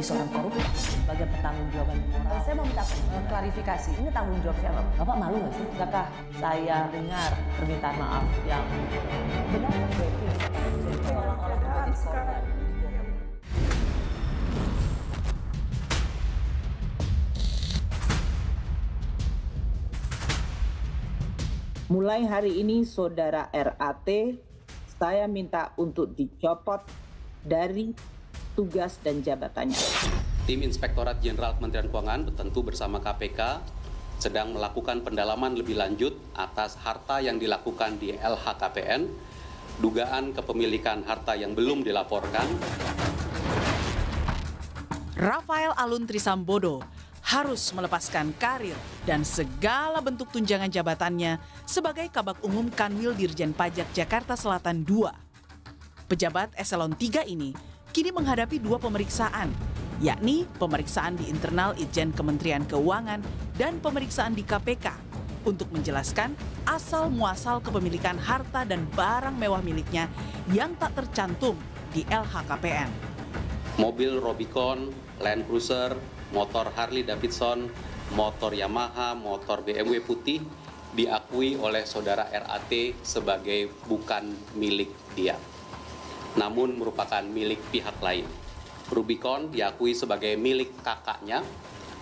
menjadi seorang koruptor sebagai pertanggung jawaban moral. Eh, saya mau minta eh, klarifikasi, ini tanggung jawab siapa? Bapak malu nggak sih? Apakah saya dengar permintaan maaf yang benar? Orang-orang Mulai hari ini saudara RAT saya minta untuk dicopot dari tugas dan jabatannya. Tim Inspektorat Jenderal Kementerian Keuangan tentu bersama KPK sedang melakukan pendalaman lebih lanjut atas harta yang dilakukan di LHKPN, dugaan kepemilikan harta yang belum dilaporkan. Rafael Alun Trisambodo harus melepaskan karir dan segala bentuk tunjangan jabatannya sebagai Kabak Umum Kanwil Dirjen Pajak Jakarta Selatan II. Pejabat Eselon 3 ini kini menghadapi dua pemeriksaan, yakni pemeriksaan di internal Ijen Kementerian Keuangan dan pemeriksaan di KPK untuk menjelaskan asal muasal kepemilikan harta dan barang mewah miliknya yang tak tercantum di LHKPN. Mobil Robicon, Land Cruiser, motor Harley Davidson, motor Yamaha, motor BMW putih diakui oleh saudara RAT sebagai bukan milik dia namun merupakan milik pihak lain. Rubicon diakui sebagai milik kakaknya,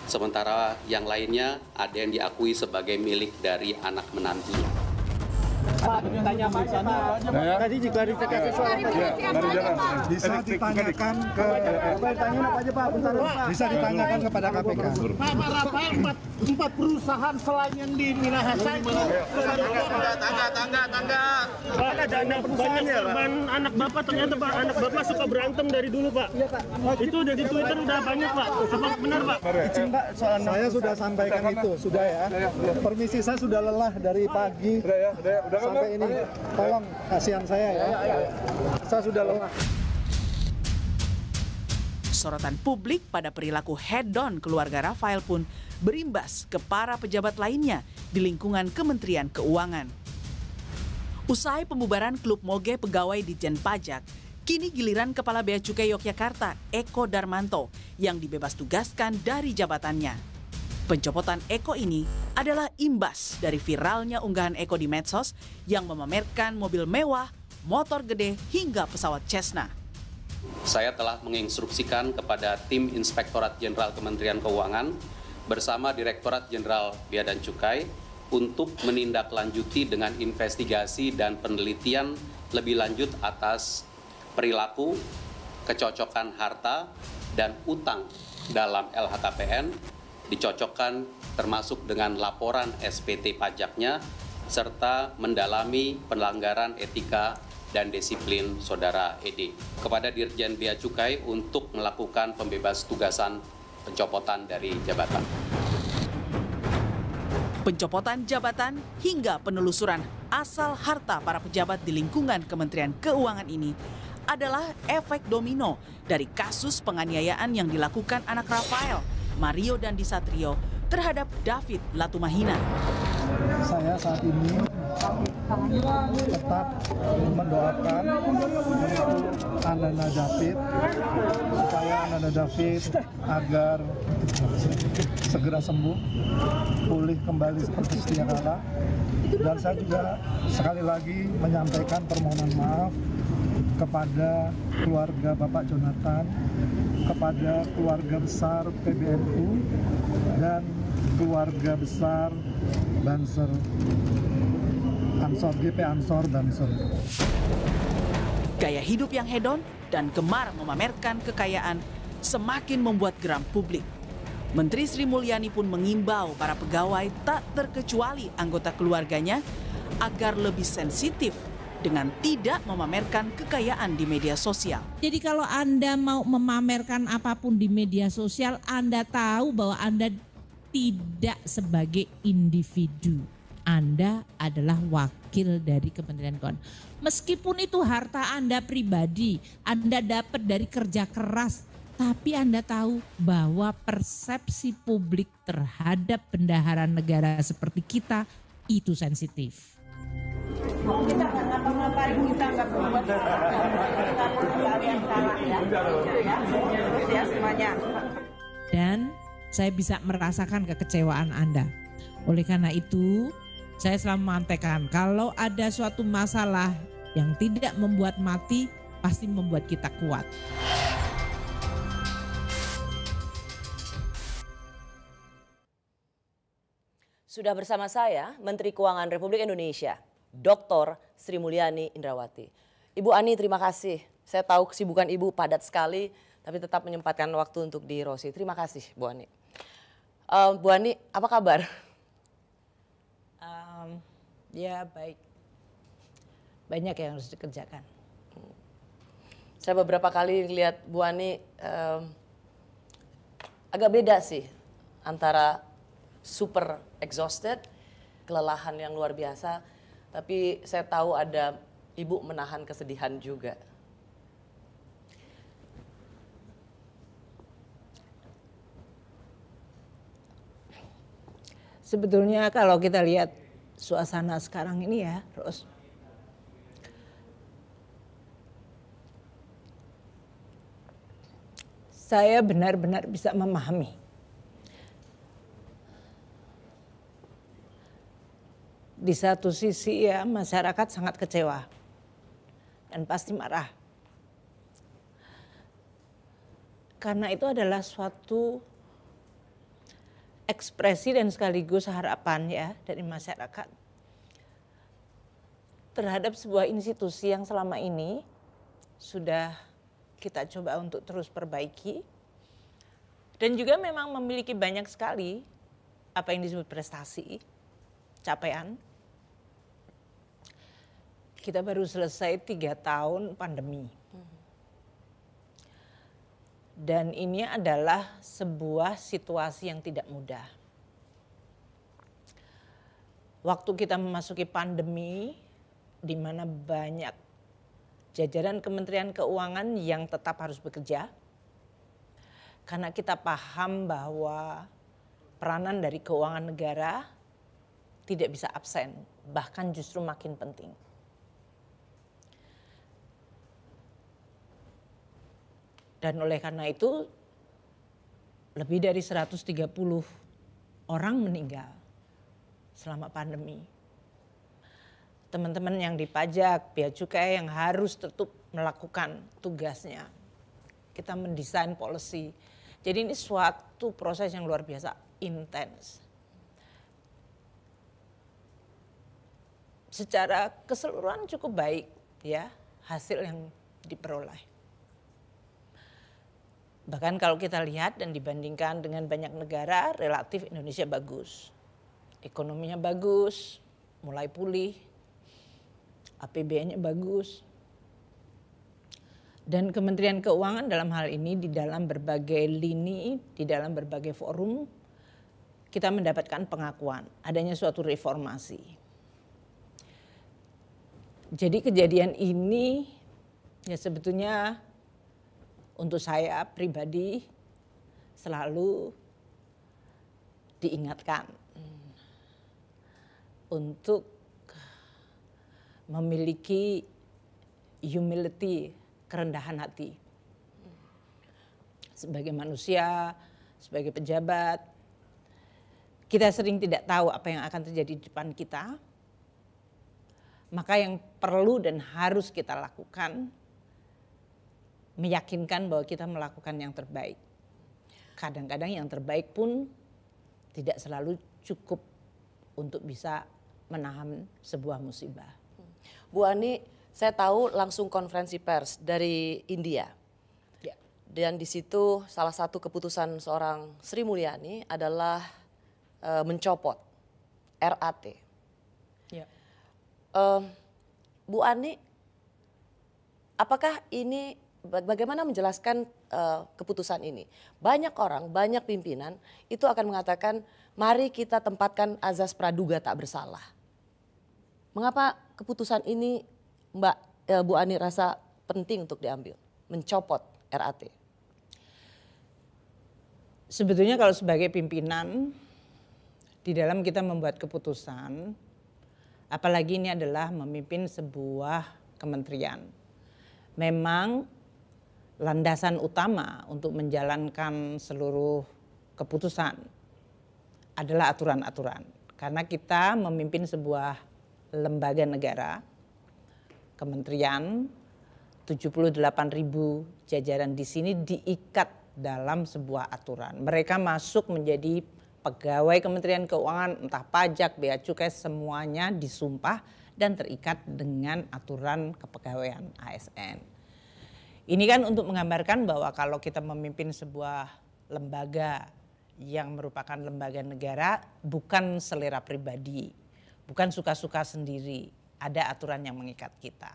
sementara yang lainnya ada yang diakui sebagai milik dari anak menantunya. Pak, tanya Pak, tadi juga soal ya, Bisa ditanyakan ke Pak, Bisa ditanyakan kepada KPK. Pak, empat, perusahaan selain yang di Minahasa itu. Tangga, tangga, tangga, Pak, ada anak banyak korban anak Bapak ternyata Pak, anak Bapak suka berantem dari dulu Pak. Itu udah di Twitter udah banyak Pak. Apa benar Pak? Izin Pak, soal saya sudah sampaikan itu, sudah ya. Permisi saya sudah lelah dari pagi. ya, sampai ini. Tolong kasihan saya ya. Saya sudah lelah. Sorotan publik pada perilaku head head-on keluarga Rafael pun berimbas ke para pejabat lainnya di lingkungan Kementerian Keuangan. Usai pembubaran klub moge pegawai di Jen Pajak, Kini giliran Kepala Bea Cukai Yogyakarta, Eko Darmanto, yang dibebas tugaskan dari jabatannya. Pencopotan Eko ini adalah imbas dari viralnya unggahan Eko di medsos yang memamerkan mobil mewah, motor gede, hingga pesawat Cessna. Saya telah menginstruksikan kepada tim Inspektorat Jenderal Kementerian Keuangan bersama Direktorat Jenderal Bea dan Cukai untuk menindaklanjuti dengan investigasi dan penelitian lebih lanjut atas perilaku, kecocokan harta, dan utang dalam LHKPN dicocokkan termasuk dengan laporan SPT pajaknya serta mendalami pelanggaran etika dan disiplin saudara Edi kepada Dirjen Bea Cukai untuk melakukan pembebas tugasan pencopotan dari jabatan. Pencopotan jabatan hingga penelusuran asal harta para pejabat di lingkungan Kementerian Keuangan ini adalah efek domino dari kasus penganiayaan yang dilakukan anak Rafael Mario Dandi Satrio terhadap David Latumahina. Saya saat ini tetap mendoakan Ananda David supaya Ananda David agar segera sembuh, pulih kembali seperti sedia kala. Dan saya juga sekali lagi menyampaikan permohonan maaf kepada keluarga Bapak Jonathan kepada keluarga besar PBNU dan keluarga besar Banser Ansor GP Ansor Banser. Gaya hidup yang hedon dan gemar memamerkan kekayaan semakin membuat geram publik. Menteri Sri Mulyani pun mengimbau para pegawai tak terkecuali anggota keluarganya agar lebih sensitif dengan tidak memamerkan kekayaan di media sosial. Jadi kalau Anda mau memamerkan apapun di media sosial, Anda tahu bahwa Anda tidak sebagai individu. Anda adalah wakil dari Kementerian Keuangan. Meskipun itu harta Anda pribadi, Anda dapat dari kerja keras, tapi Anda tahu bahwa persepsi publik terhadap bendahara negara seperti kita itu sensitif. Mau kita nggak ngapain kita nggak berbuat kita yang ya, ya, ya semuanya. Dan saya bisa merasakan kekecewaan Anda. Oleh karena itu, saya selalu mengantekan kalau ada suatu masalah yang tidak membuat mati pasti membuat kita kuat. Sudah bersama saya Menteri Keuangan Republik Indonesia Dr. Sri Mulyani Indrawati. Ibu Ani terima kasih. Saya tahu kesibukan Ibu padat sekali tapi tetap menyempatkan waktu untuk di Rosi. Terima kasih Bu Ani. Uh, Bu Ani apa kabar? Um, ya baik. Banyak yang harus dikerjakan. Saya beberapa kali lihat Bu Ani um, agak beda sih antara super exhausted, kelelahan yang luar biasa tapi saya tahu ada ibu menahan kesedihan juga. Sebetulnya kalau kita lihat suasana sekarang ini ya, Ros. Saya benar-benar bisa memahami di satu sisi ya masyarakat sangat kecewa dan pasti marah. Karena itu adalah suatu ekspresi dan sekaligus harapan ya dari masyarakat terhadap sebuah institusi yang selama ini sudah kita coba untuk terus perbaiki dan juga memang memiliki banyak sekali apa yang disebut prestasi, capaian, kita baru selesai tiga tahun pandemi. Dan ini adalah sebuah situasi yang tidak mudah. Waktu kita memasuki pandemi, di mana banyak jajaran Kementerian Keuangan yang tetap harus bekerja, karena kita paham bahwa peranan dari keuangan negara tidak bisa absen, bahkan justru makin penting. Dan oleh karena itu lebih dari 130 orang meninggal selama pandemi. Teman-teman yang dipajak, bea cukai yang harus tetap melakukan tugasnya. Kita mendesain policy. Jadi ini suatu proses yang luar biasa intens. Secara keseluruhan cukup baik ya hasil yang diperoleh. Bahkan kalau kita lihat dan dibandingkan dengan banyak negara, relatif Indonesia bagus. Ekonominya bagus, mulai pulih, APBN-nya bagus. Dan Kementerian Keuangan dalam hal ini di dalam berbagai lini, di dalam berbagai forum, kita mendapatkan pengakuan adanya suatu reformasi. Jadi kejadian ini ya sebetulnya untuk saya pribadi selalu diingatkan untuk memiliki humility, kerendahan hati. Sebagai manusia, sebagai pejabat, kita sering tidak tahu apa yang akan terjadi di depan kita. Maka yang perlu dan harus kita lakukan meyakinkan bahwa kita melakukan yang terbaik. Kadang-kadang yang terbaik pun tidak selalu cukup untuk bisa menahan sebuah musibah. Hmm. Bu Ani, saya tahu langsung konferensi pers dari India. Ya. Dan di situ salah satu keputusan seorang Sri Mulyani adalah e, mencopot RAT. Ya. E, Bu Ani, apakah ini bagaimana menjelaskan uh, keputusan ini? Banyak orang, banyak pimpinan itu akan mengatakan, mari kita tempatkan azas praduga tak bersalah. Mengapa keputusan ini Mbak uh, Bu Ani rasa penting untuk diambil, mencopot RAT? Sebetulnya kalau sebagai pimpinan di dalam kita membuat keputusan, apalagi ini adalah memimpin sebuah kementerian. Memang landasan utama untuk menjalankan seluruh keputusan adalah aturan-aturan. Karena kita memimpin sebuah lembaga negara, kementerian, 78 ribu jajaran di sini diikat dalam sebuah aturan. Mereka masuk menjadi pegawai Kementerian Keuangan, entah pajak, bea cukai, semuanya disumpah dan terikat dengan aturan kepegawaian ASN. Ini kan untuk menggambarkan bahwa kalau kita memimpin sebuah lembaga yang merupakan lembaga negara bukan selera pribadi, bukan suka-suka sendiri, ada aturan yang mengikat kita.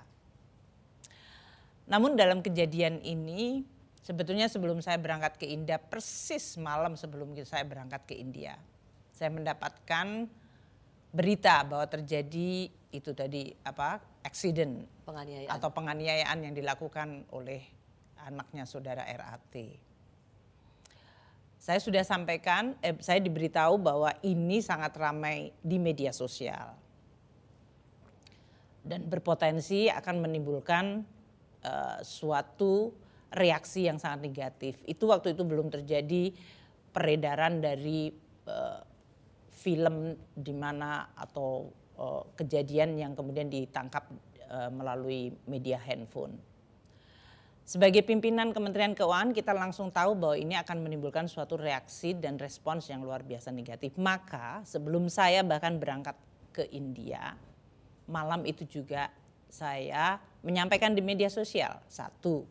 Namun dalam kejadian ini sebetulnya sebelum saya berangkat ke India persis malam sebelum saya berangkat ke India, saya mendapatkan berita bahwa terjadi itu tadi apa accident atau penganiayaan yang dilakukan oleh anaknya saudara RAT. Saya sudah sampaikan, eh, saya diberitahu bahwa ini sangat ramai di media sosial dan berpotensi akan menimbulkan uh, suatu reaksi yang sangat negatif. Itu waktu itu belum terjadi peredaran dari uh, film di mana atau uh, kejadian yang kemudian ditangkap uh, melalui media handphone. Sebagai pimpinan Kementerian Keuangan kita langsung tahu bahwa ini akan menimbulkan suatu reaksi dan respons yang luar biasa negatif. Maka sebelum saya bahkan berangkat ke India, malam itu juga saya menyampaikan di media sosial. Satu,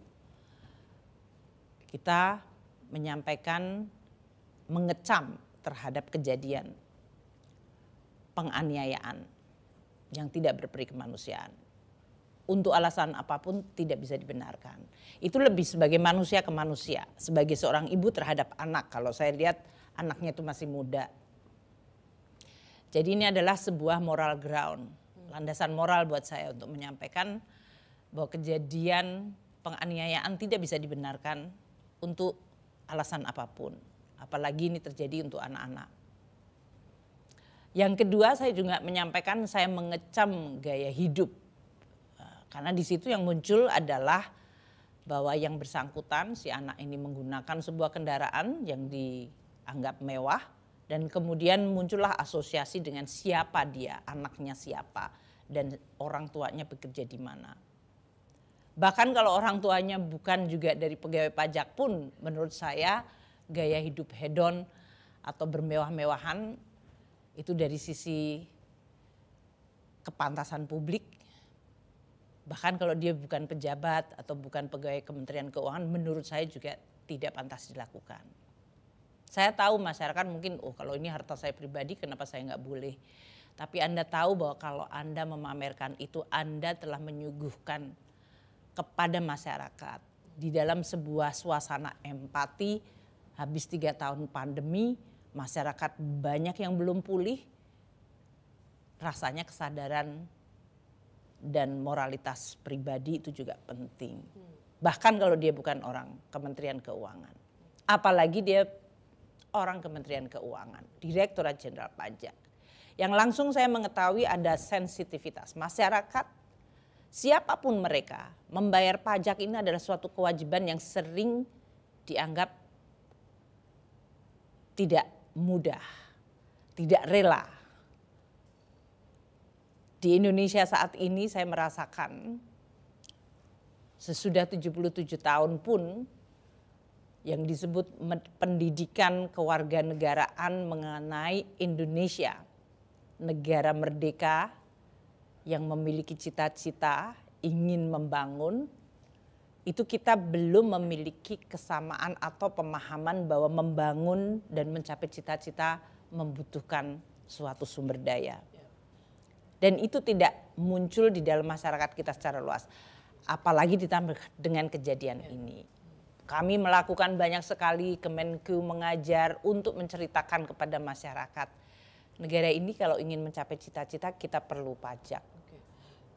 kita menyampaikan mengecam terhadap kejadian penganiayaan yang tidak berperi kemanusiaan. Untuk alasan apapun tidak bisa dibenarkan. Itu lebih sebagai manusia ke manusia, sebagai seorang ibu terhadap anak. Kalau saya lihat anaknya itu masih muda. Jadi ini adalah sebuah moral ground, landasan moral buat saya untuk menyampaikan bahwa kejadian penganiayaan tidak bisa dibenarkan untuk alasan apapun. Apalagi ini terjadi untuk anak-anak. Yang kedua saya juga menyampaikan saya mengecam gaya hidup. Eh, karena di situ yang muncul adalah bahwa yang bersangkutan si anak ini menggunakan sebuah kendaraan yang dianggap mewah dan kemudian muncullah asosiasi dengan siapa dia, anaknya siapa dan orang tuanya bekerja di mana. Bahkan kalau orang tuanya bukan juga dari pegawai pajak pun menurut saya gaya hidup hedon atau bermewah-mewahan itu dari sisi kepantasan publik bahkan kalau dia bukan pejabat atau bukan pegawai Kementerian Keuangan menurut saya juga tidak pantas dilakukan. Saya tahu masyarakat mungkin oh kalau ini harta saya pribadi kenapa saya nggak boleh. Tapi Anda tahu bahwa kalau Anda memamerkan itu Anda telah menyuguhkan kepada masyarakat di dalam sebuah suasana empati habis tiga tahun pandemi masyarakat banyak yang belum pulih, rasanya kesadaran dan moralitas pribadi itu juga penting. Bahkan kalau dia bukan orang Kementerian Keuangan. Apalagi dia orang Kementerian Keuangan, Direktorat Jenderal Pajak. Yang langsung saya mengetahui ada sensitivitas masyarakat siapapun mereka membayar pajak ini adalah suatu kewajiban yang sering dianggap tidak mudah, tidak rela. Di Indonesia saat ini saya merasakan sesudah 77 tahun pun yang disebut pendidikan kewarganegaraan mengenai Indonesia, negara merdeka yang memiliki cita-cita ingin membangun itu kita belum memiliki kesamaan atau pemahaman bahwa membangun dan mencapai cita-cita membutuhkan suatu sumber daya. Dan itu tidak muncul di dalam masyarakat kita secara luas. Apalagi ditambah dengan kejadian ya. ini. Kami melakukan banyak sekali Kemenku mengajar untuk menceritakan kepada masyarakat. Negara ini kalau ingin mencapai cita-cita kita perlu pajak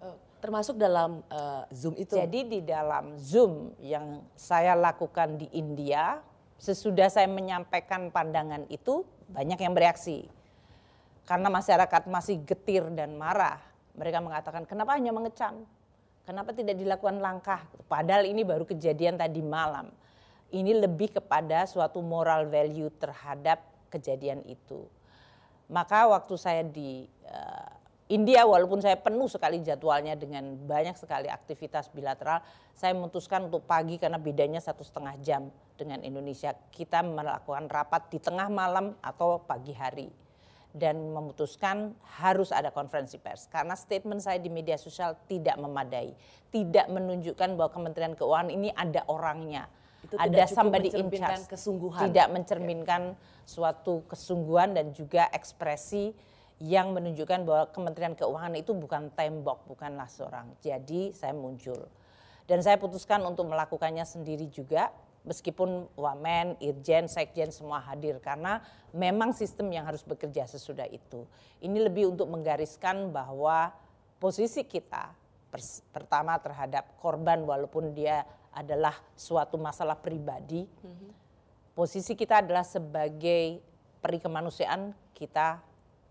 Eh, termasuk dalam uh, Zoom itu. Jadi di dalam Zoom yang saya lakukan di India, sesudah saya menyampaikan pandangan itu banyak yang bereaksi. Karena masyarakat masih getir dan marah, mereka mengatakan kenapa hanya mengecam? Kenapa tidak dilakukan langkah? Padahal ini baru kejadian tadi malam. Ini lebih kepada suatu moral value terhadap kejadian itu. Maka waktu saya di uh, India walaupun saya penuh sekali jadwalnya dengan banyak sekali aktivitas bilateral, saya memutuskan untuk pagi karena bedanya satu setengah jam dengan Indonesia. Kita melakukan rapat di tengah malam atau pagi hari dan memutuskan harus ada konferensi pers karena statement saya di media sosial tidak memadai, tidak menunjukkan bahwa Kementerian Keuangan ini ada orangnya itu ada sampai di kesungguhan tidak mencerminkan okay. suatu kesungguhan dan juga ekspresi yang menunjukkan bahwa Kementerian Keuangan itu bukan tembok, bukanlah seorang. Jadi saya muncul. Dan saya putuskan untuk melakukannya sendiri juga meskipun Wamen, Irjen, Sekjen semua hadir karena memang sistem yang harus bekerja sesudah itu. Ini lebih untuk menggariskan bahwa posisi kita pertama terhadap korban walaupun dia adalah suatu masalah pribadi. Mhm. Posisi kita adalah sebagai perikemanusiaan kita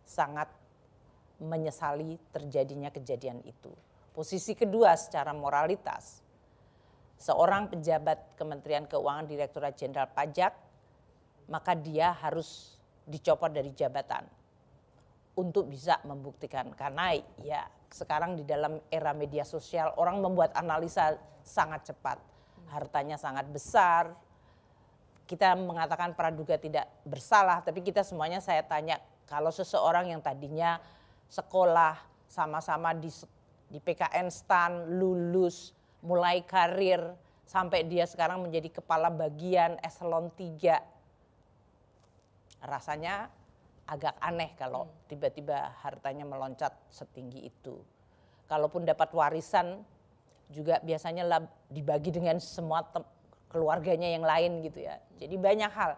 sangat menyesali terjadinya kejadian itu. Posisi kedua secara moralitas, seorang pejabat Kementerian Keuangan Direkturat Jenderal Pajak, maka dia harus dicopot dari jabatan untuk bisa membuktikan karena ya sekarang di dalam era media sosial orang membuat analisa sangat cepat hartanya sangat besar kita mengatakan praduga tidak bersalah tapi kita semuanya saya tanya kalau seseorang yang tadinya sekolah sama-sama di di PKN stan lulus mulai karir sampai dia sekarang menjadi kepala bagian eselon 3 rasanya agak aneh kalau hmm. tiba-tiba hartanya meloncat setinggi itu. Kalaupun dapat warisan juga biasanya lab, dibagi dengan semua keluarganya yang lain gitu ya. Jadi banyak hal.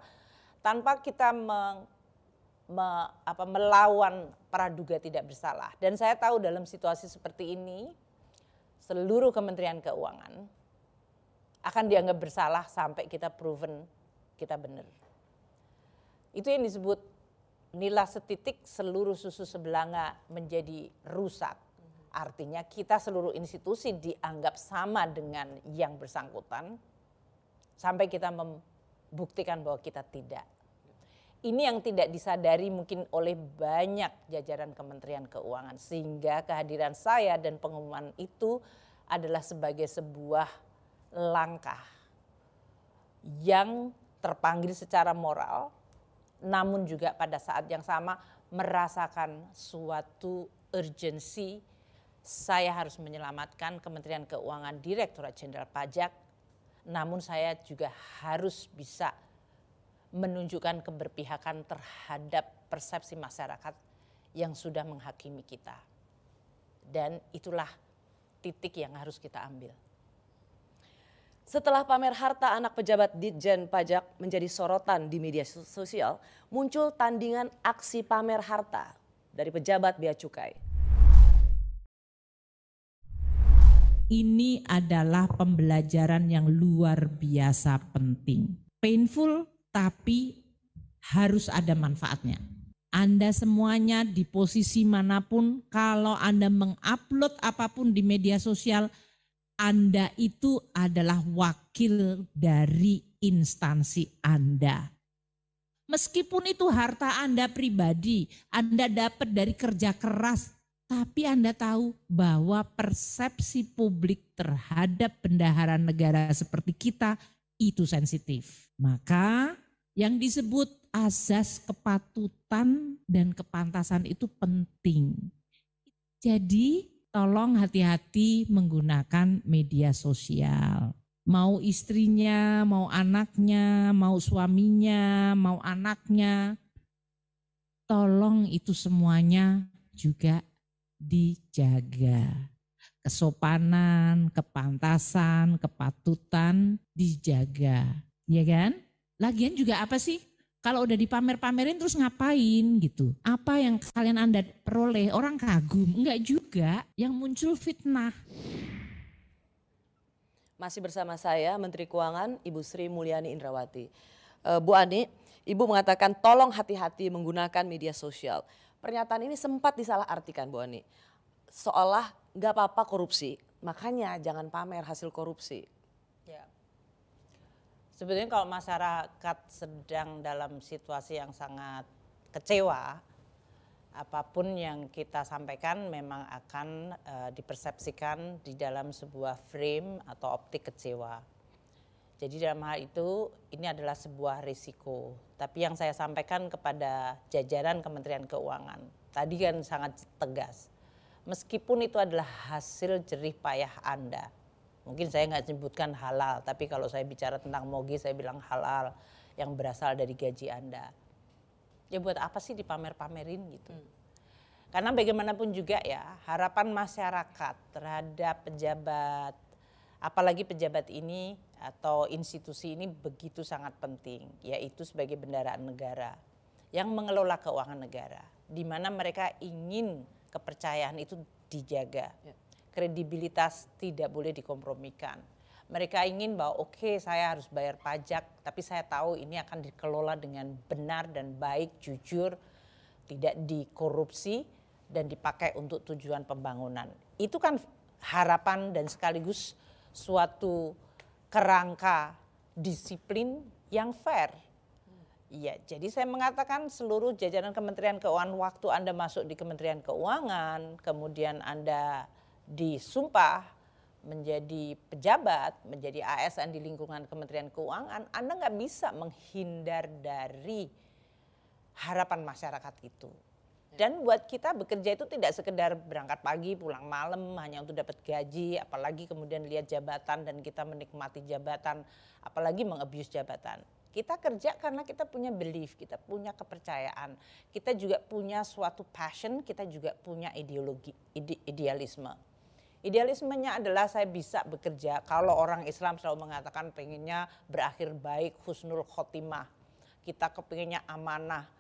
Tanpa kita meng me, apa, melawan praduga tidak bersalah. Dan saya tahu dalam situasi seperti ini, seluruh Kementerian Keuangan akan dianggap bersalah sampai kita proven kita benar. Itu yang disebut nilai setitik seluruh susu sebelanga menjadi rusak. Artinya kita seluruh institusi dianggap sama dengan yang bersangkutan sampai kita membuktikan bahwa kita tidak ini yang tidak disadari mungkin oleh banyak jajaran Kementerian Keuangan sehingga kehadiran saya dan pengumuman itu adalah sebagai sebuah langkah yang terpanggil secara moral namun juga pada saat yang sama merasakan suatu urgensi saya harus menyelamatkan Kementerian Keuangan Direktorat Jenderal Pajak namun saya juga harus bisa menunjukkan keberpihakan terhadap persepsi masyarakat yang sudah menghakimi kita. Dan itulah titik yang harus kita ambil. Setelah pamer harta anak pejabat Ditjen Pajak menjadi sorotan di media sosial, muncul tandingan aksi pamer harta dari pejabat Bea Cukai. Ini adalah pembelajaran yang luar biasa penting. Painful tapi harus ada manfaatnya. Anda semuanya di posisi manapun, kalau Anda mengupload apapun di media sosial, Anda itu adalah wakil dari instansi Anda. Meskipun itu harta Anda pribadi, Anda dapat dari kerja keras, tapi Anda tahu bahwa persepsi publik terhadap bendahara negara seperti kita itu sensitif. Maka yang disebut azas kepatutan dan kepantasan itu penting. Jadi tolong hati-hati menggunakan media sosial. Mau istrinya, mau anaknya, mau suaminya, mau anaknya. Tolong itu semuanya juga dijaga. Kesopanan, kepantasan, kepatutan dijaga, ya kan? Lagian juga apa sih? Kalau udah dipamer-pamerin terus ngapain gitu? Apa yang kalian Anda peroleh? Orang kagum? Enggak juga, yang muncul fitnah. Masih bersama saya Menteri Keuangan Ibu Sri Mulyani Indrawati. Eh, Bu Ani, Ibu mengatakan tolong hati-hati menggunakan media sosial. Pernyataan ini sempat disalahartikan Bu Ani. Seolah nggak apa-apa korupsi, makanya jangan pamer hasil korupsi. Ya. Sebetulnya kalau masyarakat sedang dalam situasi yang sangat kecewa, apapun yang kita sampaikan memang akan e, dipersepsikan di dalam sebuah frame atau optik kecewa. Jadi dalam hal itu ini adalah sebuah risiko. Tapi yang saya sampaikan kepada jajaran Kementerian Keuangan tadi kan sangat tegas. Meskipun itu adalah hasil jerih payah Anda, Mungkin saya nggak sebutkan halal, tapi kalau saya bicara tentang mogi, saya bilang halal yang berasal dari gaji Anda. Ya buat apa sih dipamer-pamerin gitu? Hmm. Karena bagaimanapun juga ya, harapan masyarakat terhadap pejabat, apalagi pejabat ini atau institusi ini begitu sangat penting, yaitu sebagai bendaraan negara yang mengelola keuangan negara, di mana mereka ingin kepercayaan itu dijaga. Ya kredibilitas tidak boleh dikompromikan. Mereka ingin bahwa oke okay, saya harus bayar pajak, tapi saya tahu ini akan dikelola dengan benar dan baik, jujur, tidak dikorupsi dan dipakai untuk tujuan pembangunan. Itu kan harapan dan sekaligus suatu kerangka disiplin yang fair. Iya, jadi saya mengatakan seluruh jajaran Kementerian Keuangan waktu Anda masuk di Kementerian Keuangan, kemudian Anda disumpah menjadi pejabat, menjadi ASN di lingkungan Kementerian Keuangan, Anda nggak bisa menghindar dari harapan masyarakat itu. Dan buat kita bekerja itu tidak sekedar berangkat pagi, pulang malam hanya untuk dapat gaji, apalagi kemudian lihat jabatan dan kita menikmati jabatan, apalagi mengabuse jabatan. Kita kerja karena kita punya belief, kita punya kepercayaan, kita juga punya suatu passion, kita juga punya ideologi, ide, idealisme. Idealismenya adalah saya bisa bekerja kalau orang Islam selalu mengatakan pengennya berakhir baik, husnul khotimah. Kita kepinginnya amanah.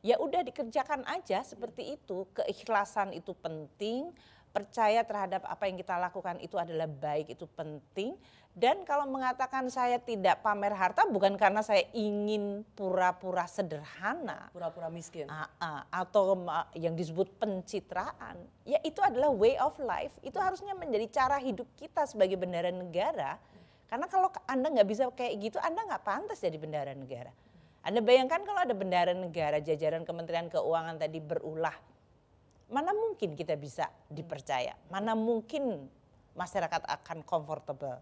Ya udah dikerjakan aja seperti itu. Keikhlasan itu penting, percaya terhadap apa yang kita lakukan itu adalah baik, itu penting. Dan kalau mengatakan saya tidak pamer harta bukan karena saya ingin pura-pura sederhana, pura-pura miskin, ah, ah, atau yang disebut pencitraan. Ya itu adalah way of life. Itu harusnya menjadi cara hidup kita sebagai bendara negara. Karena kalau Anda nggak bisa kayak gitu, Anda nggak pantas jadi bendara negara. Anda bayangkan kalau ada bendara negara, jajaran Kementerian Keuangan tadi berulah mana mungkin kita bisa dipercaya, mana mungkin masyarakat akan comfortable.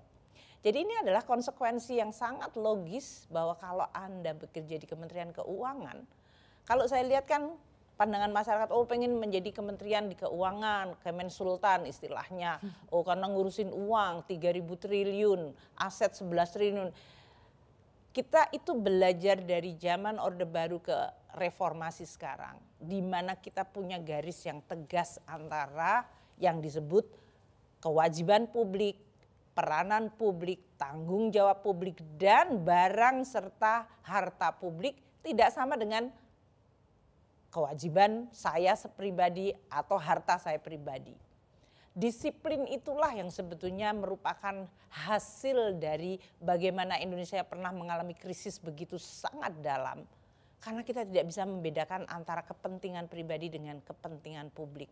Jadi ini adalah konsekuensi yang sangat logis bahwa kalau Anda bekerja di Kementerian Keuangan, kalau saya lihat kan pandangan masyarakat oh pengen menjadi kementerian di keuangan, Kemen Sultan istilahnya. Oh karena ngurusin uang 3000 triliun, aset 11 triliun. Kita itu belajar dari zaman Orde Baru ke reformasi sekarang, di mana kita punya garis yang tegas antara yang disebut kewajiban publik, peranan publik, tanggung jawab publik, dan barang serta harta publik tidak sama dengan kewajiban saya pribadi atau harta saya pribadi. Disiplin itulah yang sebetulnya merupakan hasil dari bagaimana Indonesia pernah mengalami krisis begitu sangat dalam karena kita tidak bisa membedakan antara kepentingan pribadi dengan kepentingan publik,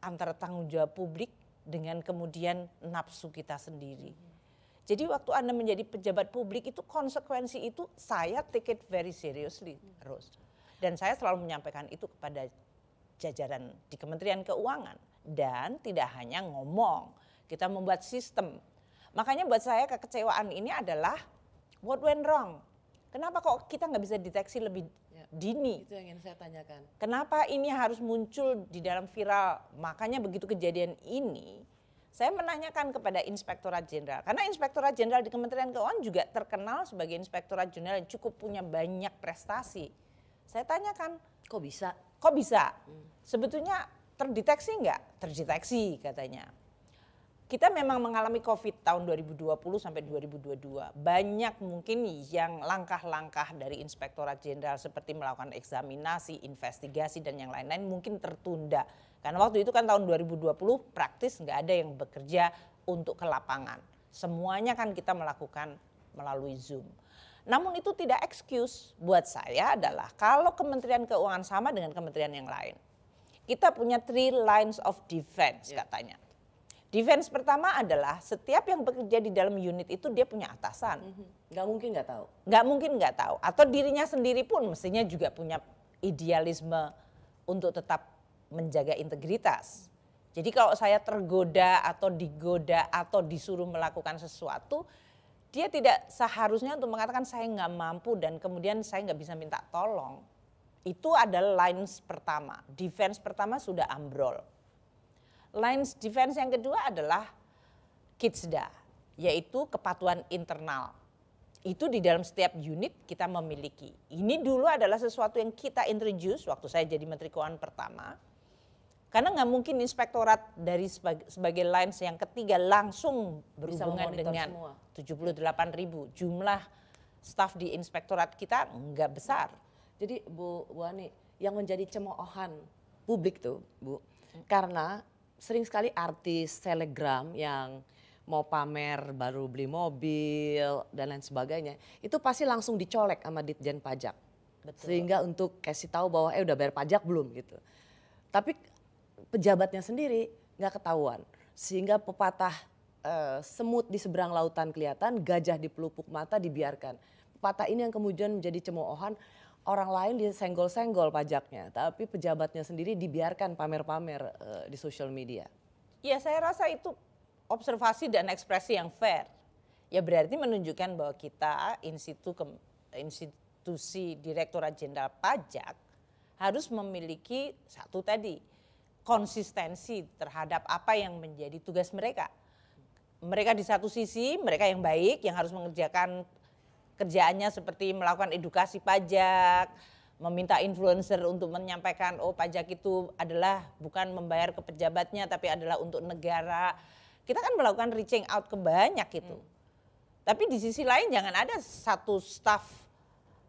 antara tanggung jawab publik dengan kemudian nafsu kita sendiri. Jadi waktu Anda menjadi pejabat publik itu konsekuensi itu saya take it very seriously, Rose. Dan saya selalu menyampaikan itu kepada jajaran di Kementerian Keuangan dan tidak hanya ngomong, kita membuat sistem. Makanya buat saya kekecewaan ini adalah what went wrong Kenapa kok kita nggak bisa deteksi lebih ya, dini? Itu yang ingin saya tanyakan. Kenapa ini harus muncul di dalam viral? Makanya begitu kejadian ini, saya menanyakan kepada Inspektorat Jenderal. Karena Inspektorat Jenderal di Kementerian Keuangan juga terkenal sebagai Inspektorat Jenderal yang cukup punya banyak prestasi. Saya tanyakan, kok bisa? Kok bisa? Hmm. Sebetulnya terdeteksi nggak? Terdeteksi katanya kita memang mengalami COVID tahun 2020 sampai 2022. Banyak mungkin yang langkah-langkah dari Inspektorat Jenderal seperti melakukan eksaminasi, investigasi dan yang lain-lain mungkin tertunda. Karena waktu itu kan tahun 2020 praktis nggak ada yang bekerja untuk ke lapangan. Semuanya kan kita melakukan melalui Zoom. Namun itu tidak excuse buat saya adalah kalau Kementerian Keuangan sama dengan kementerian yang lain. Kita punya three lines of defense yeah. katanya Defense pertama adalah setiap yang bekerja di dalam unit itu dia punya atasan. Mhm. Gak mungkin nggak tahu. Gak mungkin nggak tahu. Atau dirinya sendiri pun mestinya juga punya idealisme untuk tetap menjaga integritas. Jadi kalau saya tergoda atau digoda atau disuruh melakukan sesuatu, dia tidak seharusnya untuk mengatakan saya nggak mampu dan kemudian saya nggak bisa minta tolong. Itu adalah lines pertama, defense pertama sudah ambrol lines defense yang kedua adalah KITSDA, yaitu kepatuhan internal. Itu di dalam setiap unit kita memiliki. Ini dulu adalah sesuatu yang kita introduce waktu saya jadi Menteri Keuangan pertama. Karena nggak mungkin inspektorat dari sebagai, lines yang ketiga langsung berhubungan dengan 78 ribu jumlah staff di inspektorat kita nggak besar. Jadi Bu Wani, yang menjadi cemoohan publik tuh Bu, karena sering sekali artis selegram yang mau pamer baru beli mobil dan lain sebagainya itu pasti langsung dicolek sama ditjen pajak Betul. sehingga untuk kasih tahu bahwa eh udah bayar pajak belum gitu tapi pejabatnya sendiri nggak ketahuan sehingga pepatah e, semut di seberang lautan kelihatan gajah di pelupuk mata dibiarkan pepatah ini yang kemudian menjadi cemoohan orang lain disenggol-senggol pajaknya, tapi pejabatnya sendiri dibiarkan pamer-pamer uh, di sosial media. Ya saya rasa itu observasi dan ekspresi yang fair. Ya berarti menunjukkan bahwa kita institu ke, institusi Direktorat Jenderal Pajak harus memiliki satu tadi konsistensi terhadap apa yang menjadi tugas mereka. Mereka di satu sisi mereka yang baik yang harus mengerjakan kerjaannya seperti melakukan edukasi pajak, meminta influencer untuk menyampaikan oh pajak itu adalah bukan membayar ke pejabatnya tapi adalah untuk negara. Kita kan melakukan reaching out ke banyak itu, Hmm. Tapi di sisi lain jangan ada satu staff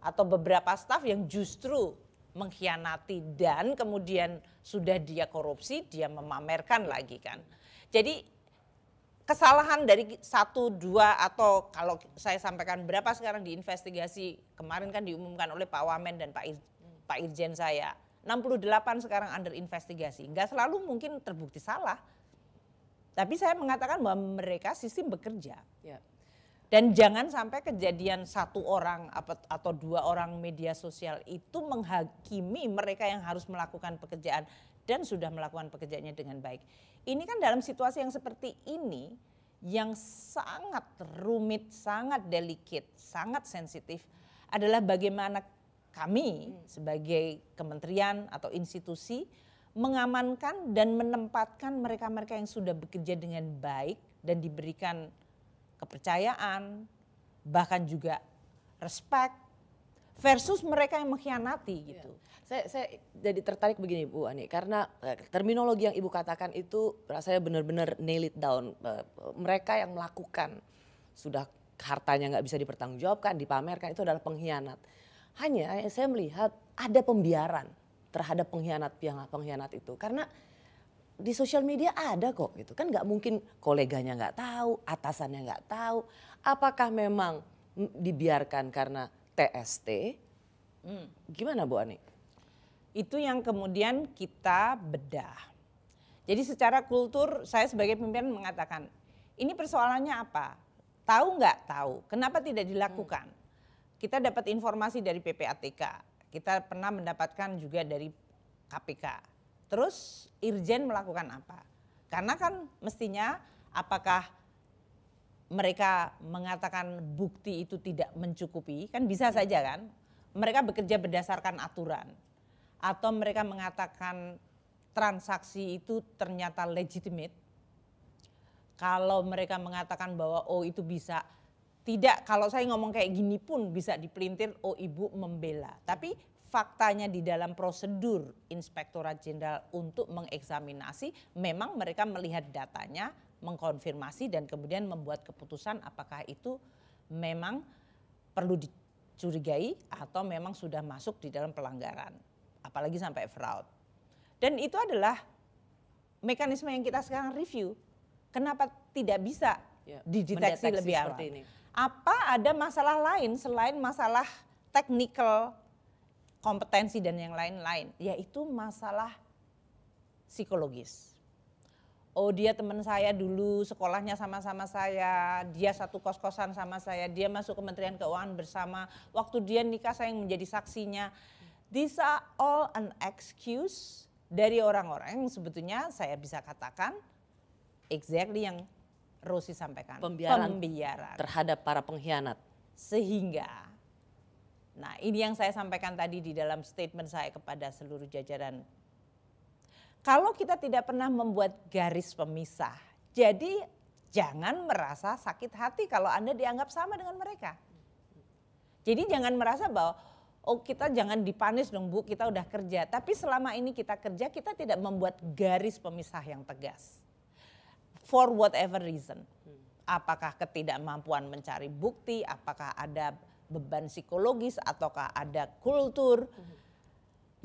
atau beberapa staff yang justru mengkhianati dan kemudian sudah dia korupsi, dia memamerkan lagi kan. Jadi kesalahan dari satu dua atau kalau saya sampaikan berapa sekarang diinvestigasi kemarin kan diumumkan oleh Pak Wamen dan Pak Pak Irjen saya 68 sekarang under investigasi nggak selalu mungkin terbukti salah tapi saya mengatakan bahwa mereka sistem bekerja ya. dan jangan sampai kejadian satu orang atau dua orang media sosial itu menghakimi mereka yang harus melakukan pekerjaan dan sudah melakukan pekerjaannya dengan baik ini kan dalam situasi yang seperti ini yang sangat rumit, sangat delicate, sangat sensitif adalah bagaimana kami hmm. sebagai kementerian atau institusi mengamankan dan menempatkan mereka-mereka yang sudah bekerja dengan baik dan diberikan kepercayaan bahkan juga respect versus mereka yang mengkhianati iya. gitu. Ya. Saya saya jadi tertarik begini Bu Ani karena eh, terminologi yang Ibu katakan itu rasanya benar-benar nail it down. Eh, mereka yang melakukan sudah hartanya nggak bisa dipertanggungjawabkan, dipamerkan itu adalah pengkhianat. Hanya saya melihat ada pembiaran terhadap pengkhianat pengkhianat itu karena di sosial media ada kok gitu kan nggak mungkin koleganya nggak tahu atasannya nggak tahu apakah memang dibiarkan karena TST. Hmm. Gimana Bu Ani? Itu yang kemudian kita bedah. Jadi secara kultur saya sebagai pimpinan mengatakan, ini persoalannya apa? Tahu nggak tahu? Kenapa tidak dilakukan? Hmm. Kita dapat informasi dari PPATK, kita pernah mendapatkan juga dari KPK. Terus Irjen melakukan apa? Karena kan mestinya apakah mereka mengatakan bukti itu tidak mencukupi, kan bisa hmm. saja kan? Mereka bekerja berdasarkan aturan. Atau mereka mengatakan transaksi itu ternyata legitimate. Kalau mereka mengatakan bahwa oh itu bisa tidak kalau saya ngomong kayak gini pun bisa dipelintir oh ibu membela. Tapi faktanya di dalam prosedur Inspektorat Jenderal untuk mengeksaminasi memang mereka melihat datanya mengkonfirmasi dan kemudian membuat keputusan apakah itu memang perlu dicurigai atau memang sudah masuk di dalam pelanggaran, apalagi sampai fraud. Dan itu adalah mekanisme yang kita sekarang review. Kenapa tidak bisa ya, dideteksi lebih awal? Ini. Apa ada masalah lain selain masalah teknikal kompetensi dan yang lain-lain, yaitu masalah psikologis oh dia teman saya dulu sekolahnya sama-sama saya, dia satu kos-kosan sama saya, dia masuk Kementerian Keuangan bersama, waktu dia nikah saya yang menjadi saksinya. These are all an excuse dari orang-orang yang sebetulnya saya bisa katakan exactly yang Rosi sampaikan. Pembiaran, Pembiaran. terhadap para pengkhianat. Sehingga, nah ini yang saya sampaikan tadi di dalam statement saya kepada seluruh jajaran kalau kita tidak pernah membuat garis pemisah, jadi jangan merasa sakit hati kalau Anda dianggap sama dengan mereka. Jadi jangan merasa bahwa oh kita jangan dipanis dong Bu, kita udah kerja. Tapi selama ini kita kerja, kita tidak membuat garis pemisah yang tegas. For whatever reason. Apakah ketidakmampuan mencari bukti, apakah ada beban psikologis ataukah ada kultur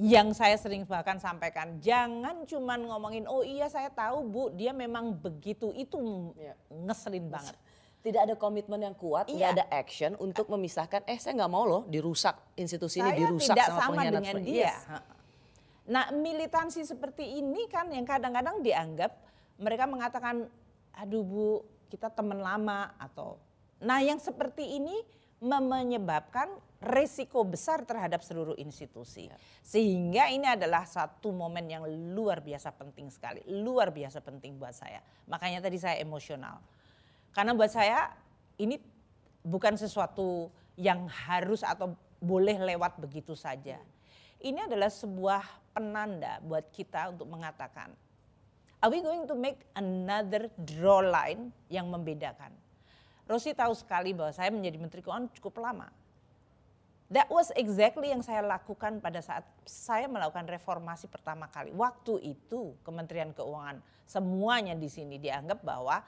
yang saya sering bahkan sampaikan jangan cuman ngomongin oh iya saya tahu bu dia memang begitu itu ya. ngeselin banget tidak ada komitmen yang kuat iya. tidak ada action untuk memisahkan eh saya nggak mau loh dirusak institusi saya ini dirusak tidak sama, sama dengan dia yes. Iya. nah militansi seperti ini kan yang kadang-kadang dianggap mereka mengatakan aduh bu kita teman lama atau nah yang seperti ini menyebabkan resiko besar terhadap seluruh institusi. Ya. Sehingga ini adalah satu momen yang luar biasa penting sekali, luar biasa penting buat saya. Makanya tadi saya emosional. Karena buat saya ini bukan sesuatu yang harus atau boleh lewat begitu saja. Ini adalah sebuah penanda buat kita untuk mengatakan, are we going to make another draw line yang membedakan? Rosi tahu sekali bahwa saya menjadi Menteri Keuangan cukup lama That was exactly yang saya lakukan pada saat saya melakukan reformasi pertama kali. Waktu itu Kementerian Keuangan semuanya di sini dianggap bahwa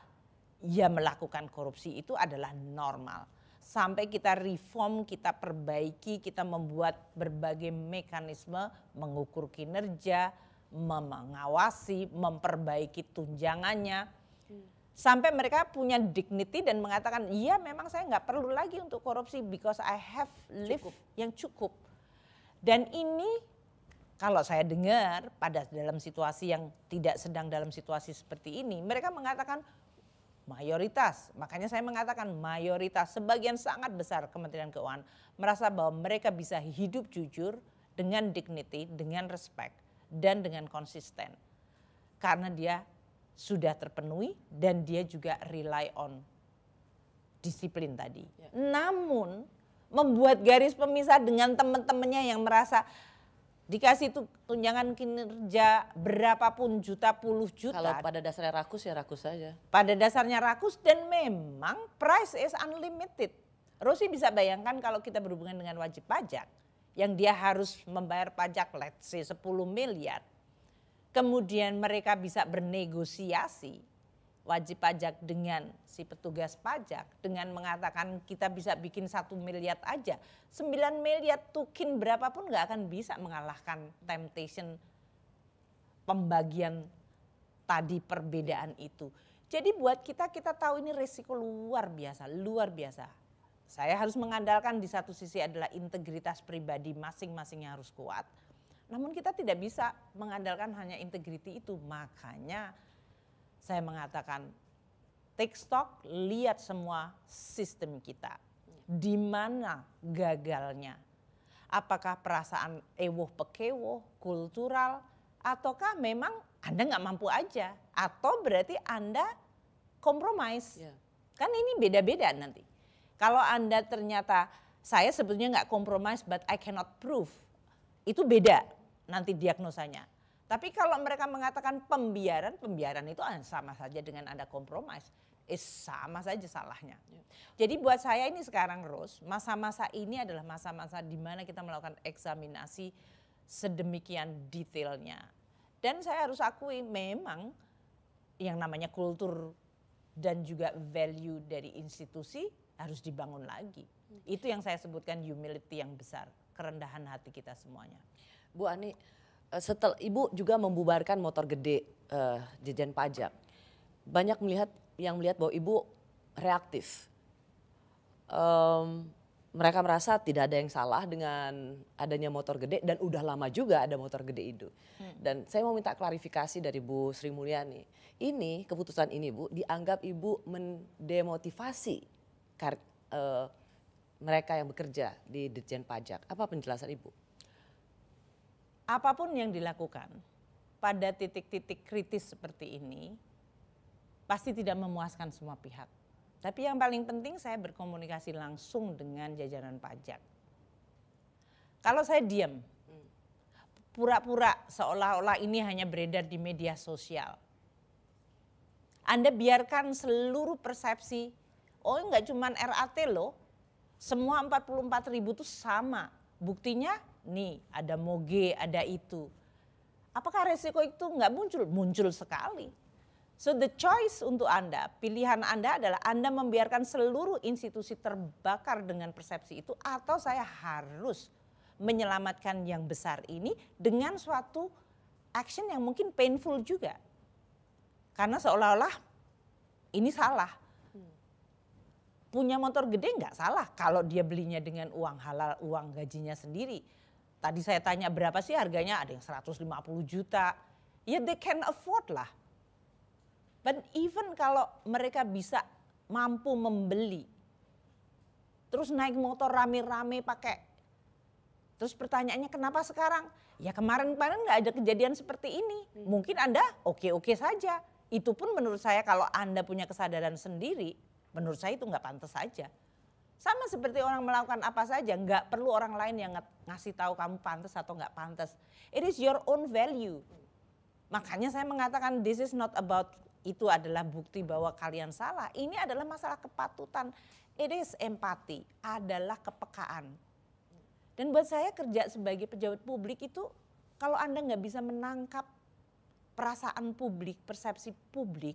ya melakukan korupsi itu adalah normal. Sampai kita reform, kita perbaiki, kita membuat berbagai mekanisme mengukur kinerja, mengawasi, memperbaiki tunjangannya, sampai mereka punya dignity dan mengatakan iya memang saya nggak perlu lagi untuk korupsi because I have live cukup. yang cukup dan ini kalau saya dengar pada dalam situasi yang tidak sedang dalam situasi seperti ini mereka mengatakan mayoritas makanya saya mengatakan mayoritas sebagian sangat besar Kementerian Keuangan merasa bahwa mereka bisa hidup jujur dengan dignity dengan respect dan dengan konsisten karena dia sudah terpenuhi dan dia juga rely on disiplin tadi. Ya. Namun membuat garis pemisah dengan teman-temannya yang merasa dikasih tuh tunjangan kinerja berapapun juta puluh juta. Kalau pada dasarnya rakus ya rakus saja. Pada dasarnya rakus dan memang price is unlimited. Rosi bisa bayangkan kalau kita berhubungan dengan wajib pajak yang dia harus membayar pajak let's say 10 miliar kemudian mereka bisa bernegosiasi wajib pajak dengan si petugas pajak dengan mengatakan kita bisa bikin satu miliar aja 9 miliar tukin berapapun nggak akan bisa mengalahkan temptation pembagian tadi perbedaan itu jadi buat kita kita tahu ini risiko luar biasa luar biasa saya harus mengandalkan di satu sisi adalah integritas pribadi masing-masing yang harus kuat namun kita tidak bisa mengandalkan hanya integriti itu. Makanya saya mengatakan take stock, lihat semua sistem kita. Di mana gagalnya? Apakah perasaan ewoh pekewoh, kultural, ataukah memang Anda nggak mampu aja? Atau berarti Anda kompromis? Yeah. Kan ini beda-beda nanti. Kalau Anda ternyata saya sebetulnya nggak kompromis, but I cannot prove itu beda nanti diagnosanya. Tapi kalau mereka mengatakan pembiaran, pembiaran itu ah, sama saja dengan ada kompromis. Eh, sama saja salahnya. Ya. Jadi buat saya ini sekarang Rose, masa-masa ini adalah masa-masa di mana kita melakukan eksaminasi sedemikian detailnya. Dan saya harus akui memang yang namanya kultur dan juga value dari institusi harus dibangun lagi. Itu yang saya sebutkan humility yang besar, kerendahan hati kita semuanya. Bu Ani, eh, setel Ibu juga membubarkan motor gede uh, jajan pajak. Banyak melihat yang melihat bahwa Ibu reaktif. Um, mereka merasa tidak ada yang salah dengan adanya motor gede dan udah lama juga ada motor gede itu. Hmm. Dan saya mau minta klarifikasi dari Bu Sri Mulyani. Ini keputusan ini Bu dianggap Ibu mendemotivasi kar, uh, mereka yang bekerja di Dirjen Pajak. Apa penjelasan Ibu? Apapun yang dilakukan pada titik-titik kritis seperti ini pasti tidak memuaskan semua pihak. Tapi yang paling penting saya berkomunikasi langsung dengan jajaran pajak. Kalau saya diam, pura-pura seolah-olah ini hanya beredar di media sosial. Anda biarkan seluruh persepsi, oh enggak cuma RAT loh, semua 44 ribu itu sama. Buktinya nih ada moge, ada itu. Apakah resiko itu nggak muncul? Muncul sekali. So the choice untuk Anda, pilihan Anda adalah Anda membiarkan seluruh institusi terbakar dengan persepsi itu atau saya harus menyelamatkan yang besar ini dengan suatu action yang mungkin painful juga. Karena seolah-olah ini salah punya motor gede nggak salah kalau dia belinya dengan uang halal, uang gajinya sendiri. Tadi saya tanya berapa sih harganya, ada yang 150 juta. Ya they can afford lah. But even kalau mereka bisa mampu membeli, terus naik motor rame-rame pakai. Terus pertanyaannya kenapa sekarang? Ya kemarin-kemarin nggak ada kejadian seperti ini. Hmm. Mungkin Anda oke-oke saja. Itu pun menurut saya kalau Anda punya kesadaran sendiri, Menurut saya itu nggak pantas saja. Sama seperti orang melakukan apa saja, nggak perlu orang lain yang ngasih tahu kamu pantas atau nggak pantas. It is your own value. Makanya saya mengatakan this is not about itu adalah bukti bahwa kalian salah. Ini adalah masalah kepatutan. It is empathy adalah kepekaan. Dan buat saya kerja sebagai pejabat publik itu kalau Anda nggak bisa menangkap perasaan publik, persepsi publik,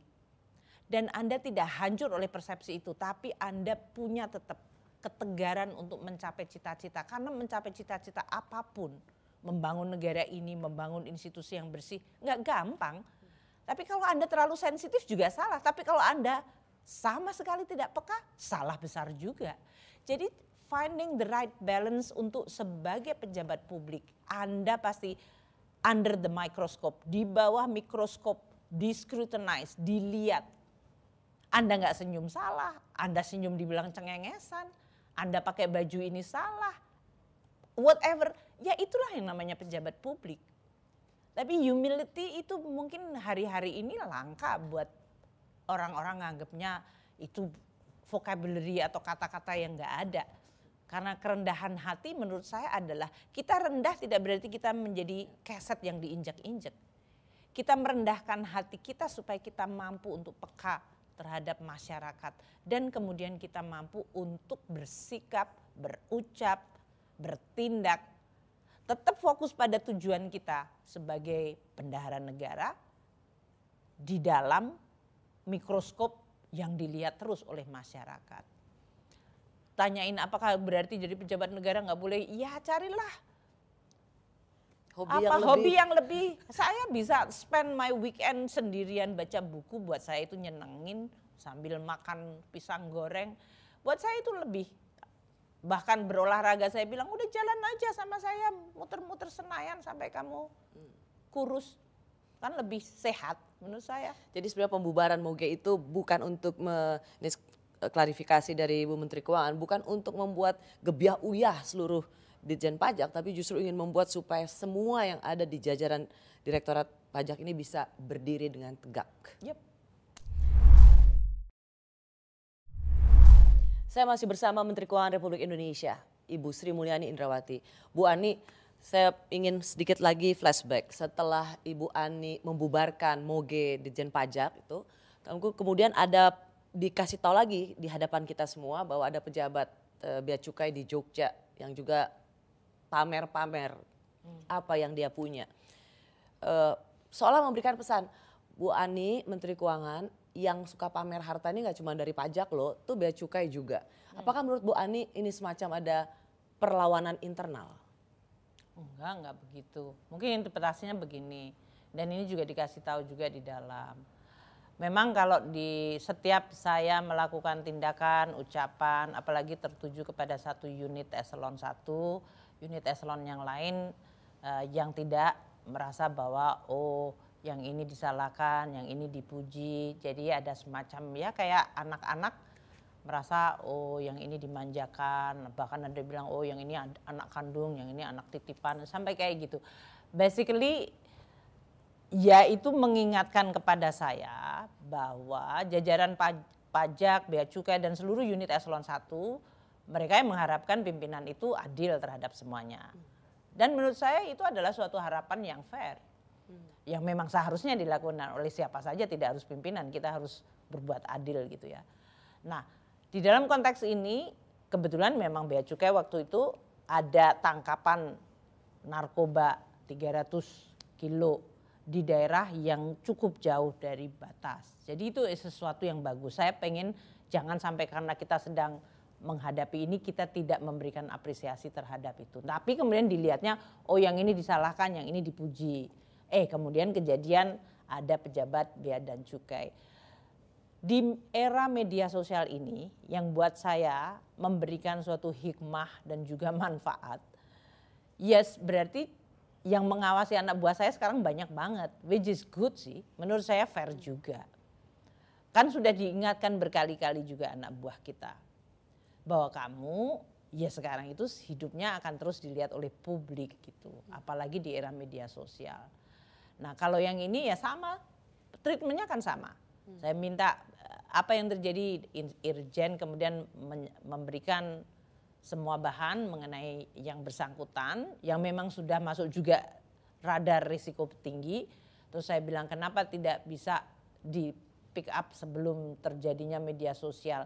dan Anda tidak hancur oleh persepsi itu, tapi Anda punya tetap ketegaran untuk mencapai cita-cita. Karena mencapai cita-cita apapun, membangun negara ini, membangun institusi yang bersih, nggak gampang. Tapi kalau Anda terlalu sensitif juga salah. Tapi kalau Anda sama sekali tidak peka, salah besar juga. Jadi finding the right balance untuk sebagai pejabat publik, Anda pasti under the microscope, di bawah mikroskop, di scrutinize, dilihat anda nggak senyum salah, Anda senyum dibilang cengengesan, Anda pakai baju ini salah, whatever. Ya itulah yang namanya pejabat publik. Tapi humility itu mungkin hari-hari ini langka buat orang-orang nganggapnya itu vocabulary atau kata-kata yang nggak ada. Karena kerendahan hati menurut saya adalah kita rendah tidak berarti kita menjadi keset yang diinjak-injak. Kita merendahkan hati kita supaya kita mampu untuk peka terhadap masyarakat dan kemudian kita mampu untuk bersikap, berucap, bertindak tetap fokus pada tujuan kita sebagai pendahara negara di dalam mikroskop yang dilihat terus oleh masyarakat. Tanyain apakah berarti jadi pejabat negara nggak boleh? Iya carilah hobi apa yang hobi yang lebih saya bisa spend my weekend sendirian baca buku buat saya itu nyenengin sambil makan pisang goreng buat saya itu lebih bahkan berolahraga saya bilang udah jalan aja sama saya muter-muter Senayan sampai kamu kurus kan lebih sehat menurut saya. Jadi sebenarnya pembubaran Moge itu bukan untuk me, eh, klarifikasi dari Ibu Menteri Keuangan bukan untuk membuat gebiah uyah seluruh Dirjen Pajak, tapi justru ingin membuat supaya semua yang ada di jajaran Direktorat Pajak ini bisa berdiri dengan tegak. Yep. Saya masih bersama Menteri Keuangan Republik Indonesia, Ibu Sri Mulyani Indrawati. Bu Ani, saya ingin sedikit lagi flashback. Setelah Ibu Ani membubarkan Moge Dirjen Pajak itu, kemudian ada dikasih tahu lagi di hadapan kita semua bahwa ada pejabat e, bea cukai di Jogja yang juga pamer-pamer hmm. apa yang dia punya. Uh, seolah memberikan pesan, Bu Ani, Menteri Keuangan, yang suka pamer harta ini nggak cuma dari pajak loh, tuh bea cukai juga. Hmm. Apakah menurut Bu Ani ini semacam ada perlawanan internal? Enggak, enggak begitu. Mungkin interpretasinya begini. Dan ini juga dikasih tahu juga di dalam. Memang kalau di setiap saya melakukan tindakan, ucapan, apalagi tertuju kepada satu unit eselon satu, unit eselon yang lain uh, yang tidak merasa bahwa oh yang ini disalahkan, yang ini dipuji. Jadi ada semacam ya kayak anak-anak merasa oh yang ini dimanjakan, bahkan ada yang bilang oh yang ini anak kandung, yang ini anak titipan sampai kayak gitu. Basically ya itu mengingatkan kepada saya bahwa jajaran pajak, bea cukai dan seluruh unit eselon 1 mereka yang mengharapkan pimpinan itu adil terhadap semuanya. Dan menurut saya itu adalah suatu harapan yang fair. Hmm. Yang memang seharusnya dilakukan oleh siapa saja tidak harus pimpinan, kita harus berbuat adil gitu ya. Nah, di dalam konteks ini kebetulan memang Bea Cukai waktu itu ada tangkapan narkoba 300 kilo di daerah yang cukup jauh dari batas. Jadi itu sesuatu yang bagus. Saya pengen jangan sampai karena kita sedang menghadapi ini kita tidak memberikan apresiasi terhadap itu. Tapi kemudian dilihatnya oh yang ini disalahkan, yang ini dipuji. Eh kemudian kejadian ada pejabat bea dan cukai. Di era media sosial ini yang buat saya memberikan suatu hikmah dan juga manfaat. Yes, berarti yang mengawasi anak buah saya sekarang banyak banget, which is good sih. Menurut saya fair juga. Kan sudah diingatkan berkali-kali juga anak buah kita bahwa kamu ya sekarang itu hidupnya akan terus dilihat oleh publik gitu, apalagi di era media sosial. Nah kalau yang ini ya sama, treatmentnya kan sama. Hmm. Saya minta eh, apa yang terjadi Irjen kemudian memberikan semua bahan mengenai yang bersangkutan yang memang sudah masuk juga radar risiko tinggi. Terus saya bilang kenapa tidak bisa di pick up sebelum terjadinya media sosial?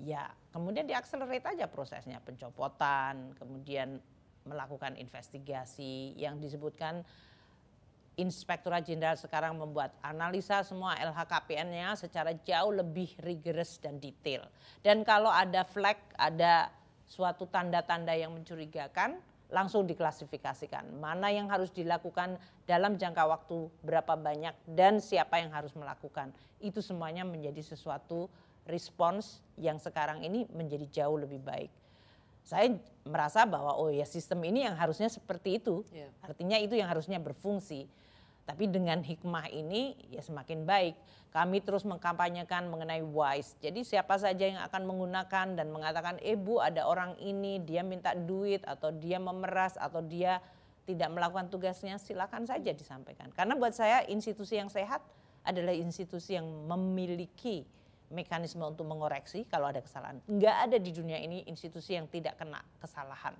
Ya kemudian diakselerate aja prosesnya pencopotan, kemudian melakukan investigasi yang disebutkan Inspektorat Jenderal sekarang membuat analisa semua LHKPN-nya secara jauh lebih rigorous dan detail. Dan kalau ada flag, ada suatu tanda-tanda yang mencurigakan, langsung diklasifikasikan. Mana yang harus dilakukan dalam jangka waktu berapa banyak dan siapa yang harus melakukan. Itu semuanya menjadi sesuatu respons yang sekarang ini menjadi jauh lebih baik. Saya merasa bahwa oh ya sistem ini yang harusnya seperti itu. Yeah. Artinya itu yang harusnya berfungsi. Tapi dengan hikmah ini ya semakin baik. Kami terus mengkampanyekan mengenai wise. Jadi siapa saja yang akan menggunakan dan mengatakan, eh bu ada orang ini, dia minta duit atau dia memeras atau dia tidak melakukan tugasnya, silakan saja disampaikan. Karena buat saya institusi yang sehat adalah institusi yang memiliki mekanisme untuk mengoreksi kalau ada kesalahan. Nggak ada di dunia ini institusi yang tidak kena kesalahan.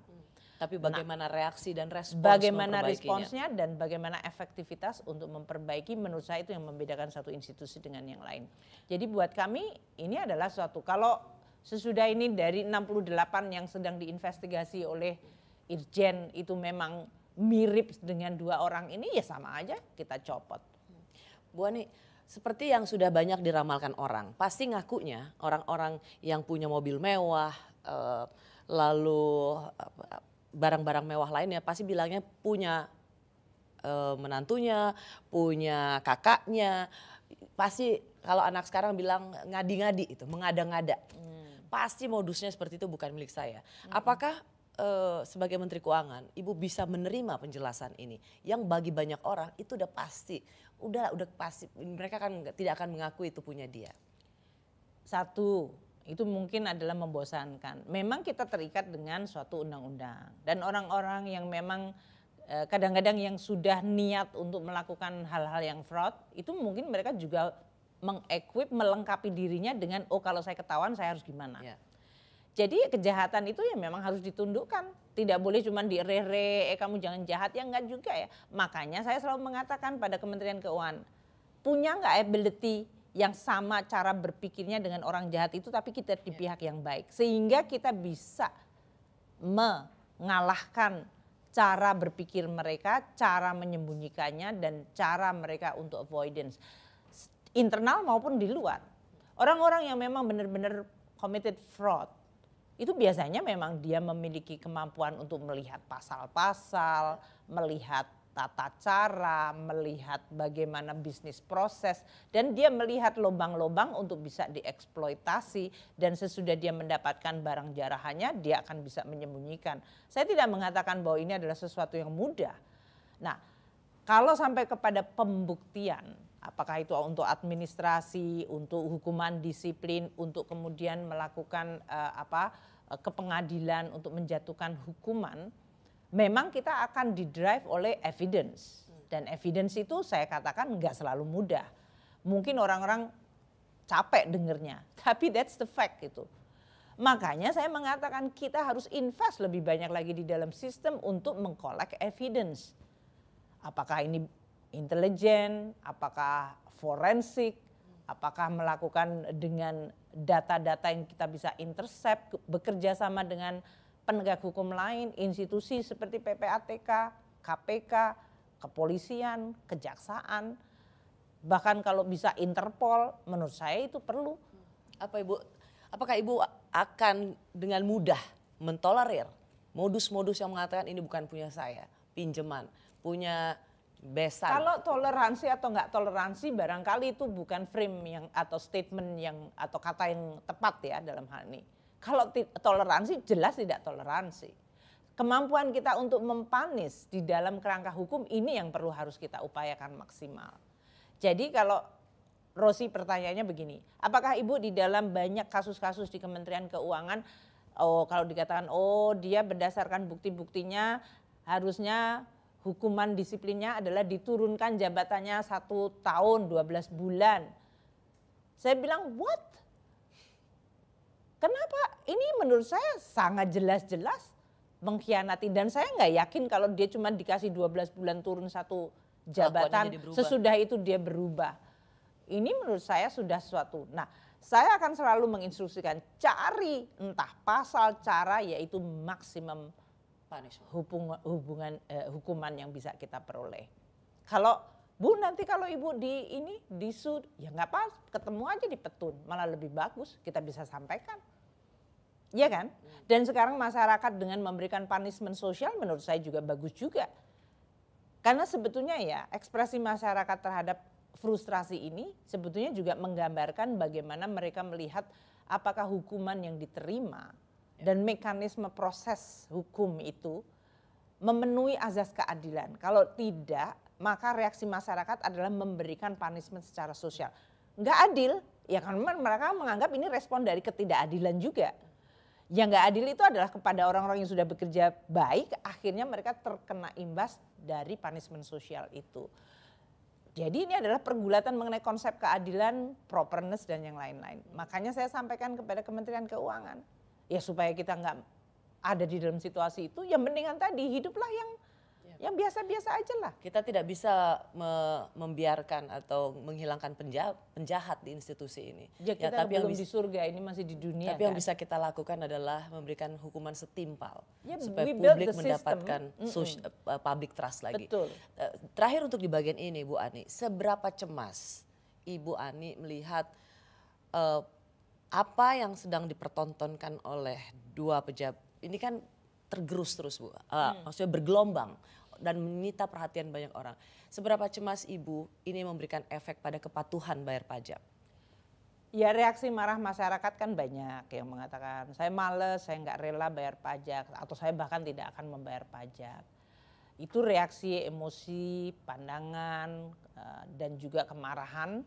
Tapi nah, bagaimana nah, reaksi dan respons Bagaimana responsnya dan bagaimana efektivitas untuk memperbaiki menurut saya itu yang membedakan satu institusi dengan yang lain. Jadi buat kami ini adalah suatu kalau sesudah ini dari 68 yang sedang diinvestigasi oleh Irjen itu memang mirip dengan dua orang ini ya sama aja kita copot. Bu Ani, seperti yang sudah banyak diramalkan orang. Pasti ngakunya orang-orang yang punya mobil mewah, e, lalu eh, barang-barang mewah lainnya pasti bilangnya punya e, menantunya, punya kakaknya. Pasti kalau anak sekarang bilang ngadi-ngadi itu, mengada-ngada. Hmm. Pasti modusnya seperti itu bukan milik saya. Hmm. Apakah e, sebagai Menteri Keuangan, Ibu bisa menerima penjelasan ini? Yang bagi banyak orang itu udah pasti udah udah pasti mereka kan tidak akan mengakui itu punya dia. Satu, itu mungkin adalah membosankan. Memang kita terikat dengan suatu undang-undang dan orang-orang yang memang eh, kadang-kadang yang sudah niat untuk melakukan hal-hal yang fraud itu mungkin mereka juga mengequip melengkapi dirinya dengan oh kalau saya ketahuan saya harus gimana. Yeah. Jadi kejahatan itu ya memang harus ditundukkan. Tidak boleh cuma -re eh kamu jangan jahat, ya enggak juga ya. Makanya saya selalu mengatakan pada Kementerian Keuangan, punya enggak ability yang sama cara berpikirnya dengan orang jahat itu tapi kita di iya. pihak yang baik. Sehingga kita bisa mengalahkan cara berpikir mereka, cara menyembunyikannya dan cara mereka untuk avoidance internal maupun di luar. Orang-orang yang memang benar-benar committed fraud itu biasanya memang dia memiliki kemampuan untuk melihat pasal-pasal, melihat tata cara, melihat bagaimana bisnis proses, dan dia melihat lubang-lubang untuk bisa dieksploitasi. Dan sesudah dia mendapatkan barang jarahannya, dia akan bisa menyembunyikan. Saya tidak mengatakan bahwa ini adalah sesuatu yang mudah. Nah, kalau sampai kepada pembuktian, apakah itu untuk administrasi, untuk hukuman disiplin, untuk kemudian melakukan uh, apa eh, kepengadilan untuk menjatuhkan hukuman, memang kita akan didrive oleh evidence dan evidence itu saya katakan nggak selalu mudah. Mungkin orang-orang capek dengernya, tapi that's the fact gitu. Makanya saya mengatakan kita harus invest lebih banyak lagi di dalam sistem untuk mengkolek evidence. Apakah ini intelijen, apakah forensik, apakah melakukan dengan data-data yang kita bisa intercept, bekerja sama dengan penegak hukum lain, institusi seperti PPATK, KPK, kepolisian, kejaksaan, bahkan kalau bisa Interpol, menurut saya itu perlu. Apa Ibu, apakah Ibu akan dengan mudah mentolerir modus-modus yang mengatakan ini bukan punya saya, pinjaman, punya besar. Kalau toleransi atau nggak toleransi barangkali itu bukan frame yang atau statement yang atau kata yang tepat ya dalam hal ini. Kalau toleransi jelas tidak toleransi. Kemampuan kita untuk mempanis di dalam kerangka hukum ini yang perlu harus kita upayakan maksimal. Jadi kalau Rosi pertanyaannya begini, apakah Ibu di dalam banyak kasus-kasus di Kementerian Keuangan oh kalau dikatakan oh dia berdasarkan bukti-buktinya harusnya hukuman disiplinnya adalah diturunkan jabatannya satu tahun 12 bulan. Saya bilang what? Kenapa? Ini menurut saya sangat jelas-jelas mengkhianati dan saya nggak yakin kalau dia cuma dikasih 12 bulan turun satu jabatan sesudah itu dia berubah. Ini menurut saya sudah suatu. Nah, saya akan selalu menginstruksikan cari entah pasal cara yaitu maksimum punishment, hubungan, eh, hukuman yang bisa kita peroleh. Kalau Bu nanti kalau ibu di ini di sud ya nggak apa ketemu aja di petun malah lebih bagus kita bisa sampaikan. ya kan? Hmm. Dan sekarang masyarakat dengan memberikan punishment sosial menurut saya juga bagus juga. Karena sebetulnya ya ekspresi masyarakat terhadap frustrasi ini sebetulnya juga menggambarkan bagaimana mereka melihat apakah hukuman yang diterima Ya. dan mekanisme proses hukum itu memenuhi azas keadilan. Kalau tidak, maka reaksi masyarakat adalah memberikan punishment secara sosial. Enggak adil, ya kan mereka menganggap ini respon dari ketidakadilan juga. Yang enggak adil itu adalah kepada orang-orang yang sudah bekerja baik, akhirnya mereka terkena imbas dari punishment sosial itu. Jadi ini adalah pergulatan mengenai konsep keadilan, properness dan yang lain-lain. Makanya saya sampaikan kepada Kementerian Keuangan ya supaya kita nggak ada di dalam situasi itu yang mendingan tadi hiduplah yang ya. yang biasa-biasa aja lah. Kita tidak bisa me membiarkan atau menghilangkan penjahat, penjahat di institusi ini. Ya, ya kita ya, tapi belum yang di surga, ini masih di dunia. Tapi kan? yang bisa kita lakukan adalah memberikan hukuman setimpal ya, supaya publik mendapatkan mm -hmm. public trust lagi. Betul. Eh, terakhir untuk di bagian ini, Bu Ani, seberapa cemas Ibu Ani melihat uh, apa yang sedang dipertontonkan oleh dua pejabat ini kan tergerus terus bu, uh, hmm. maksudnya bergelombang dan menyita perhatian banyak orang. Seberapa cemas ibu ini memberikan efek pada kepatuhan bayar pajak? Ya reaksi marah masyarakat kan banyak yang mengatakan saya males, saya nggak rela bayar pajak atau saya bahkan tidak akan membayar pajak. Itu reaksi emosi, pandangan eh, dan juga kemarahan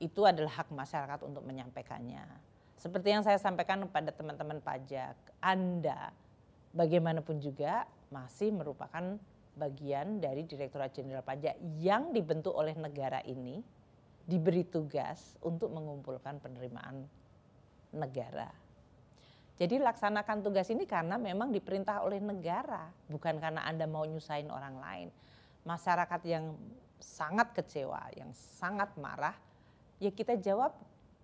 itu adalah hak masyarakat untuk menyampaikannya. Seperti yang saya sampaikan kepada teman-teman pajak, Anda bagaimanapun juga masih merupakan bagian dari Direktorat Jenderal Pajak yang dibentuk oleh negara ini diberi tugas untuk mengumpulkan penerimaan negara. Jadi laksanakan tugas ini karena memang diperintah oleh negara, bukan karena Anda mau nyusahin orang lain. Masyarakat yang sangat kecewa, yang sangat marah, ya kita jawab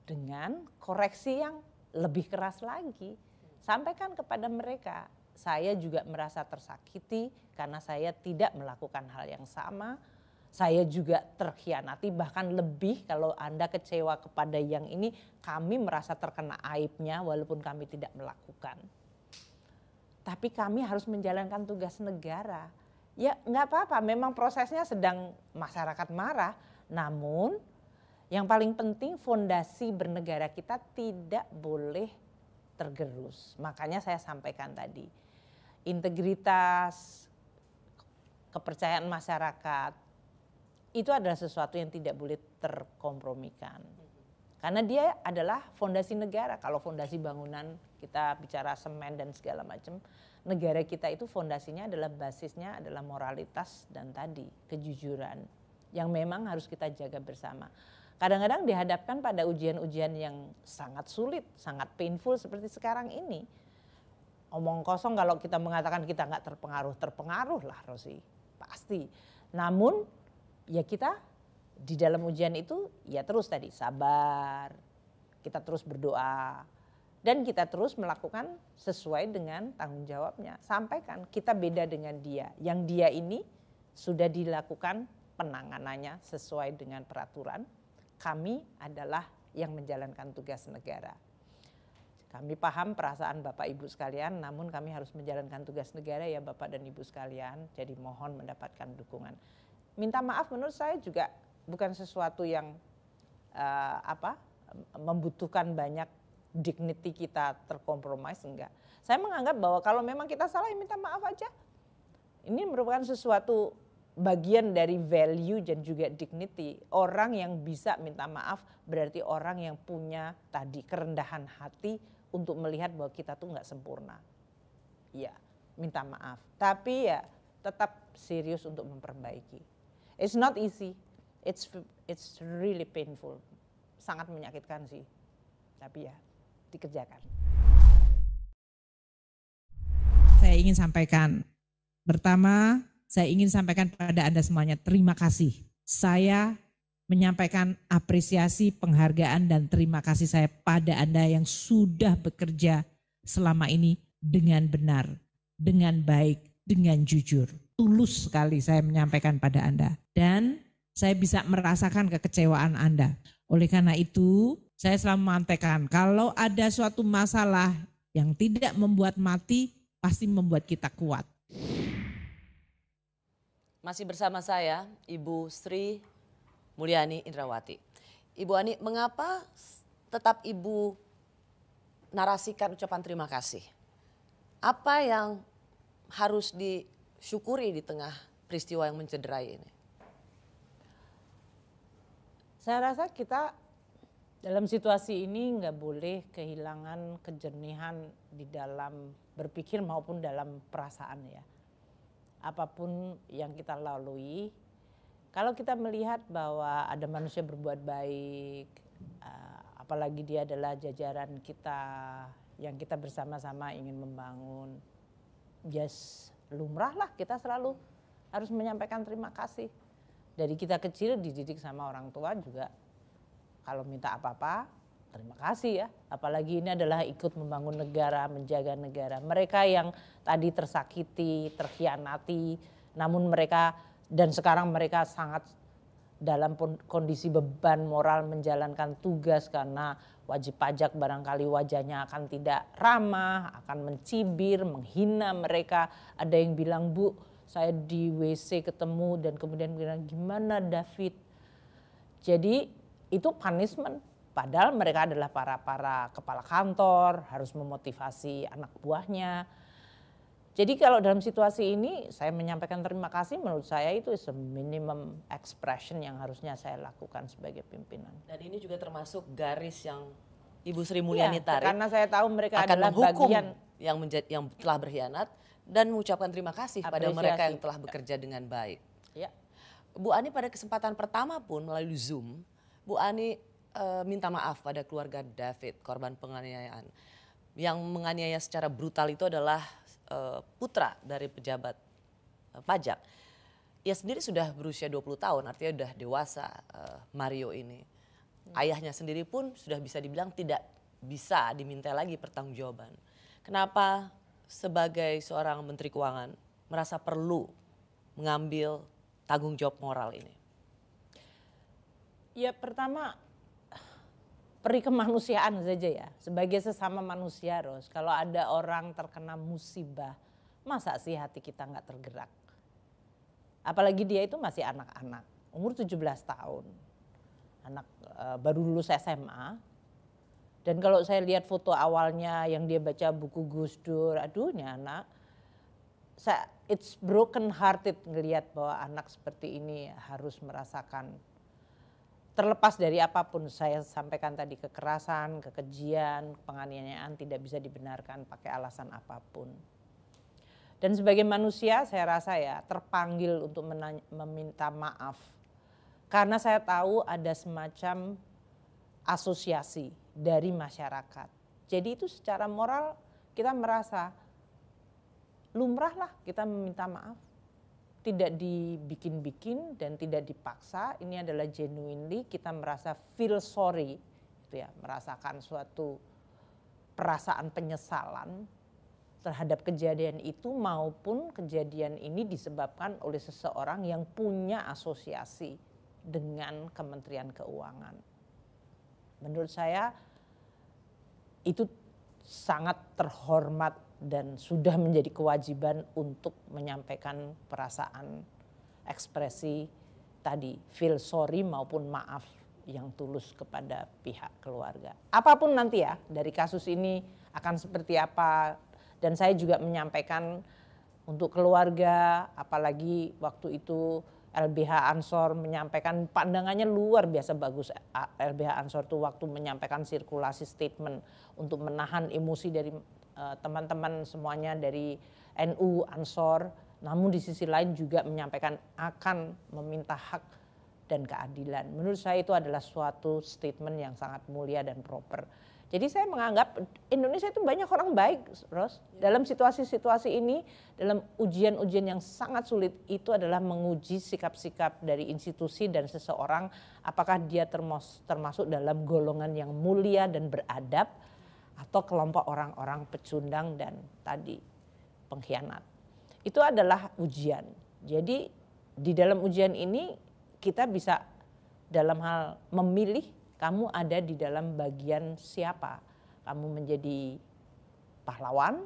dengan koreksi yang lebih keras lagi. Sampaikan kepada mereka, saya juga merasa tersakiti karena saya tidak melakukan hal yang sama. Saya juga terkhianati bahkan lebih kalau Anda kecewa kepada yang ini, kami merasa terkena aibnya walaupun kami tidak melakukan. Tapi kami harus menjalankan tugas negara. Ya nggak apa-apa, memang prosesnya sedang masyarakat marah, namun yang paling penting fondasi bernegara kita tidak boleh tergerus. Makanya saya sampaikan tadi. Integritas, kepercayaan masyarakat itu adalah sesuatu yang tidak boleh terkompromikan. Karena dia adalah fondasi negara. Kalau fondasi bangunan kita bicara semen dan segala macam, negara kita itu fondasinya adalah basisnya adalah moralitas dan tadi kejujuran yang memang harus kita jaga bersama kadang-kadang dihadapkan pada ujian-ujian yang sangat sulit, sangat painful seperti sekarang ini. Omong kosong kalau kita mengatakan kita nggak terpengaruh, terpengaruh lah Rosi, pasti. Namun ya kita di dalam ujian itu ya terus tadi sabar, kita terus berdoa, dan kita terus melakukan sesuai dengan tanggung jawabnya. Sampaikan kita beda dengan dia, yang dia ini sudah dilakukan penanganannya sesuai dengan peraturan kami adalah yang menjalankan tugas negara. Kami paham perasaan Bapak Ibu sekalian, namun kami harus menjalankan tugas negara ya Bapak dan Ibu sekalian. Jadi mohon mendapatkan dukungan. Minta maaf menurut saya juga bukan sesuatu yang uh, apa membutuhkan banyak dignity kita terkompromis enggak. Saya menganggap bahwa kalau memang kita salah ya minta maaf aja. Ini merupakan sesuatu bagian dari value dan juga dignity. Orang yang bisa minta maaf berarti orang yang punya tadi kerendahan hati untuk melihat bahwa kita tuh nggak sempurna. Ya, minta maaf. Tapi ya tetap serius untuk memperbaiki. It's not easy. It's it's really painful. Sangat menyakitkan sih. Tapi ya dikerjakan. Saya ingin sampaikan pertama saya ingin sampaikan pada Anda semuanya, terima kasih. Saya menyampaikan apresiasi, penghargaan, dan terima kasih saya pada Anda yang sudah bekerja selama ini dengan benar, dengan baik, dengan jujur. Tulus sekali saya menyampaikan pada Anda. Dan saya bisa merasakan kekecewaan Anda. Oleh karena itu, saya selalu mengatakan, kalau ada suatu masalah yang tidak membuat mati, pasti membuat kita kuat. Masih bersama saya Ibu Sri Mulyani Indrawati. Ibu Ani, mengapa tetap Ibu narasikan ucapan terima kasih? Apa yang harus disyukuri di tengah peristiwa yang mencederai ini? Saya rasa kita dalam situasi ini nggak boleh kehilangan kejernihan di dalam berpikir maupun dalam perasaan ya apapun yang kita lalui, kalau kita melihat bahwa ada manusia berbuat baik, eh, apalagi dia adalah jajaran kita yang kita bersama-sama ingin membangun, yes, lumrahlah kita selalu harus menyampaikan terima kasih. Dari kita kecil dididik sama orang tua juga, kalau minta apa-apa terima kasih ya. Apalagi ini adalah ikut membangun negara, menjaga negara. Mereka yang tadi tersakiti, terkhianati, namun mereka dan sekarang mereka sangat dalam kondisi beban moral menjalankan tugas karena wajib pajak barangkali wajahnya akan tidak ramah, akan mencibir, menghina mereka. Ada yang bilang, "Bu, saya di WC ketemu" dan kemudian bilang, "Gimana David?" Jadi itu punishment Padahal mereka adalah para para kepala kantor, harus memotivasi anak buahnya. Jadi kalau dalam situasi ini saya menyampaikan terima kasih menurut saya itu is minimum expression yang harusnya saya lakukan sebagai pimpinan. Dan ini juga termasuk garis yang Ibu Sri iya, Mulyani ya, tarik. Karena saya tahu mereka akan adalah bagian yang menjadi yang telah berkhianat dan mengucapkan terima kasih kepada mereka yang telah bekerja dengan baik. Ya. Bu Ani pada kesempatan pertama pun melalui Zoom, Bu Ani uh, minta maaf pada keluarga David, korban penganiayaan. Yang menganiaya secara brutal itu adalah uh, putra dari pejabat uh, pajak. Ia sendiri sudah berusia 20 tahun, artinya sudah dewasa uh, Mario ini. Hmm. Ayahnya sendiri pun sudah bisa dibilang tidak bisa diminta lagi pertanggungjawaban. Kenapa sebagai seorang menteri keuangan merasa perlu mengambil tanggung jawab moral ini? Ya pertama peri kemanusiaan saja ya. Sebagai sesama manusia Ros, kalau ada orang terkena musibah, masa sih hati kita nggak tergerak? Apalagi dia itu masih anak-anak, umur 17 tahun. Anak e, baru lulus SMA. Dan kalau saya lihat foto awalnya yang dia baca buku Gus Dur, aduh ini anak. Saya, it's broken hearted ngelihat bahwa anak seperti ini harus merasakan terlepas dari apapun saya sampaikan tadi kekerasan, kekejian, penganiayaan tidak bisa dibenarkan pakai alasan apapun. Dan sebagai manusia saya rasa ya terpanggil untuk meminta maaf. Karena saya tahu ada semacam asosiasi dari masyarakat. Jadi itu secara moral kita merasa lumrahlah kita meminta maaf tidak dibikin-bikin dan tidak dipaksa. Ini adalah genuinely kita merasa feel sorry, gitu ya, merasakan suatu perasaan penyesalan terhadap kejadian itu maupun kejadian ini disebabkan oleh seseorang yang punya asosiasi dengan Kementerian Keuangan. Menurut saya itu sangat terhormat dan sudah menjadi kewajiban untuk menyampaikan perasaan ekspresi tadi feel sorry maupun maaf yang tulus kepada pihak keluarga. Apapun nanti ya dari kasus ini akan seperti apa dan saya juga menyampaikan untuk keluarga apalagi waktu itu LBH Ansor menyampaikan pandangannya luar biasa bagus LBH Ansor tuh waktu menyampaikan sirkulasi statement untuk menahan emosi dari Eh, teman-teman uh, semuanya dari NU, Ansor, namun di sisi lain juga menyampaikan akan meminta hak dan keadilan. Menurut saya itu adalah suatu statement yang sangat mulia dan proper. Jadi saya menganggap Indonesia itu banyak orang baik, Ros. Ya. Dalam situasi-situasi ini, dalam ujian-ujian yang sangat sulit itu adalah menguji sikap-sikap dari institusi dan seseorang apakah dia termasuk dalam golongan yang mulia dan beradab atau kelompok orang-orang pecundang dan tadi pengkhianat. Itu adalah ujian. Jadi di dalam ujian ini kita bisa dalam hal memilih kamu ada di dalam bagian siapa. Kamu menjadi pahlawan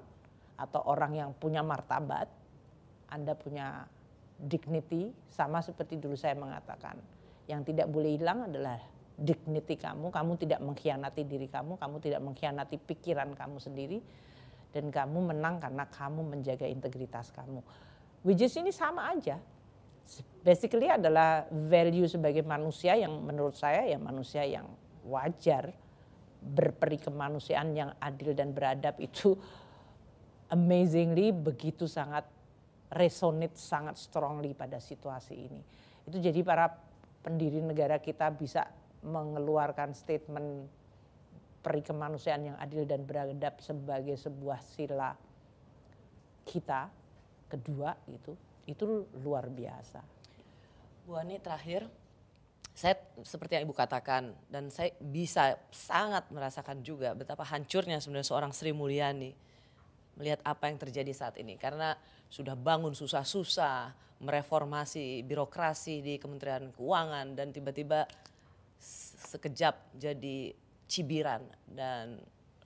atau orang yang punya martabat, Anda punya dignity, sama seperti dulu saya mengatakan. Yang tidak boleh hilang adalah dignity kamu, kamu tidak mengkhianati diri kamu, kamu tidak mengkhianati pikiran kamu sendiri, dan kamu menang karena kamu menjaga integritas kamu. Which is ini sama aja. Basically adalah value sebagai manusia yang menurut saya ya manusia yang wajar, berperi kemanusiaan yang adil dan beradab itu amazingly begitu sangat resonate sangat strongly pada situasi ini. Itu jadi para pendiri negara kita bisa mengeluarkan statement peri kemanusiaan yang adil dan beradab sebagai sebuah sila kita kedua itu itu luar biasa. Bu Ani terakhir, saya seperti yang Ibu katakan dan saya bisa sangat merasakan juga betapa hancurnya sebenarnya seorang Sri Mulyani melihat apa yang terjadi saat ini karena sudah bangun susah-susah mereformasi birokrasi di Kementerian Keuangan dan tiba-tiba sekejap jadi cibiran dan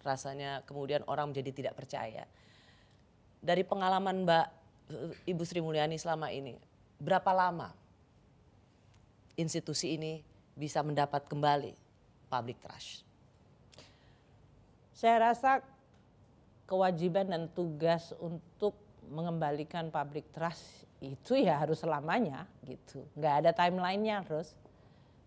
rasanya kemudian orang menjadi tidak percaya. Dari pengalaman Mbak eh, Ibu Sri Mulyani selama ini, berapa lama institusi ini bisa mendapat kembali public trust? Saya rasa kewajiban dan tugas untuk mengembalikan public trust itu ya harus selamanya gitu. Nggak ada timelinenya terus.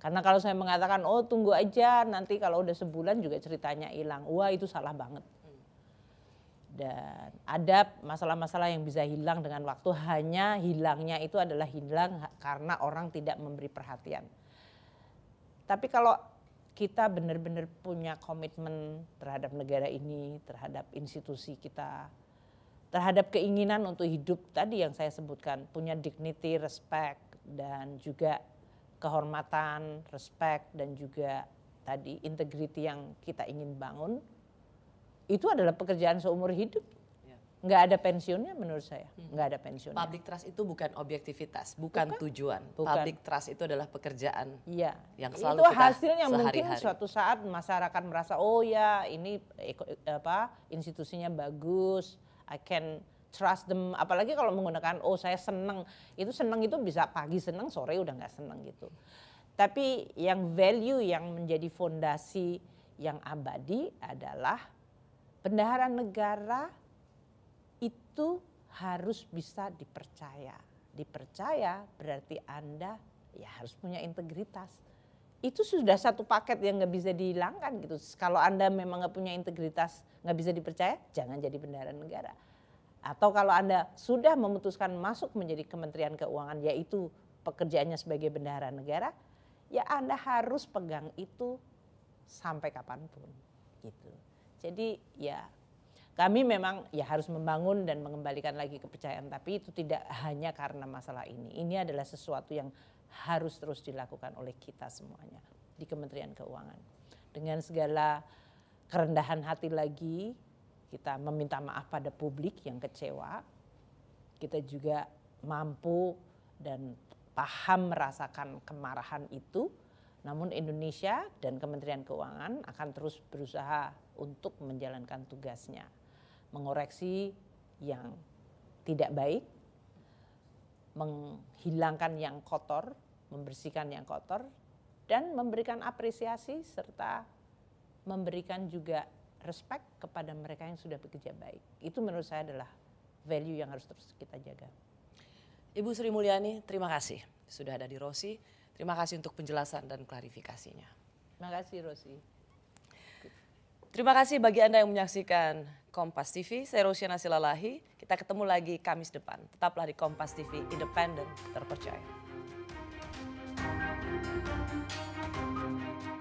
Karena kalau saya mengatakan oh tunggu aja nanti kalau udah sebulan juga ceritanya hilang. Wah itu salah banget. Dan ada masalah-masalah yang bisa hilang dengan waktu hanya hilangnya itu adalah hilang karena orang tidak memberi perhatian. Tapi kalau kita benar-benar punya komitmen terhadap negara ini, terhadap institusi kita, terhadap keinginan untuk hidup tadi yang saya sebutkan, punya dignity, respect, dan juga kehormatan, respect dan juga tadi integriti yang kita ingin bangun itu adalah pekerjaan seumur hidup. Ya. Nggak ada pensiunnya menurut saya, hmm. nggak ada pensiunnya. Public trust itu bukan objektivitas, bukan, bukan. tujuan. Bukan. Public trust itu adalah pekerjaan ya. yang selalu itu kita hasilnya mungkin suatu saat masyarakat merasa oh ya ini apa institusinya bagus, I can trust them apalagi kalau menggunakan oh saya seneng itu seneng itu bisa pagi seneng sore udah nggak seneng gitu tapi yang value yang menjadi fondasi yang abadi adalah bendahara negara itu harus bisa dipercaya dipercaya berarti anda ya harus punya integritas itu sudah satu paket yang nggak bisa dihilangkan gitu. Kalau Anda memang nggak punya integritas, nggak bisa dipercaya, jangan jadi bendahara negara. Atau kalau Anda sudah memutuskan masuk menjadi Kementerian Keuangan yaitu pekerjaannya sebagai bendahara negara, ya Anda harus pegang itu sampai kapanpun gitu. Jadi ya kami memang ya harus membangun dan mengembalikan lagi kepercayaan tapi itu tidak hanya karena masalah ini. Ini adalah sesuatu yang harus terus dilakukan oleh kita semuanya di Kementerian Keuangan. Dengan segala kerendahan hati lagi, kita meminta maaf pada publik yang kecewa, kita juga mampu dan paham merasakan kemarahan itu. Namun Indonesia dan Kementerian Keuangan akan terus berusaha untuk menjalankan tugasnya, mengoreksi yang tidak baik, menghilangkan yang kotor, membersihkan yang kotor, dan memberikan apresiasi serta memberikan juga respect kepada mereka yang sudah bekerja baik. Itu menurut saya adalah value yang harus terus kita jaga. Ibu Sri Mulyani, terima kasih sudah ada di Rosi. Terima kasih untuk penjelasan dan klarifikasinya. Terima kasih Rosi. Terima kasih bagi Anda yang menyaksikan Kompas TV. Saya Rosiana Silalahi. Kita ketemu lagi Kamis depan. Tetaplah di Kompas TV, independen, terpercaya.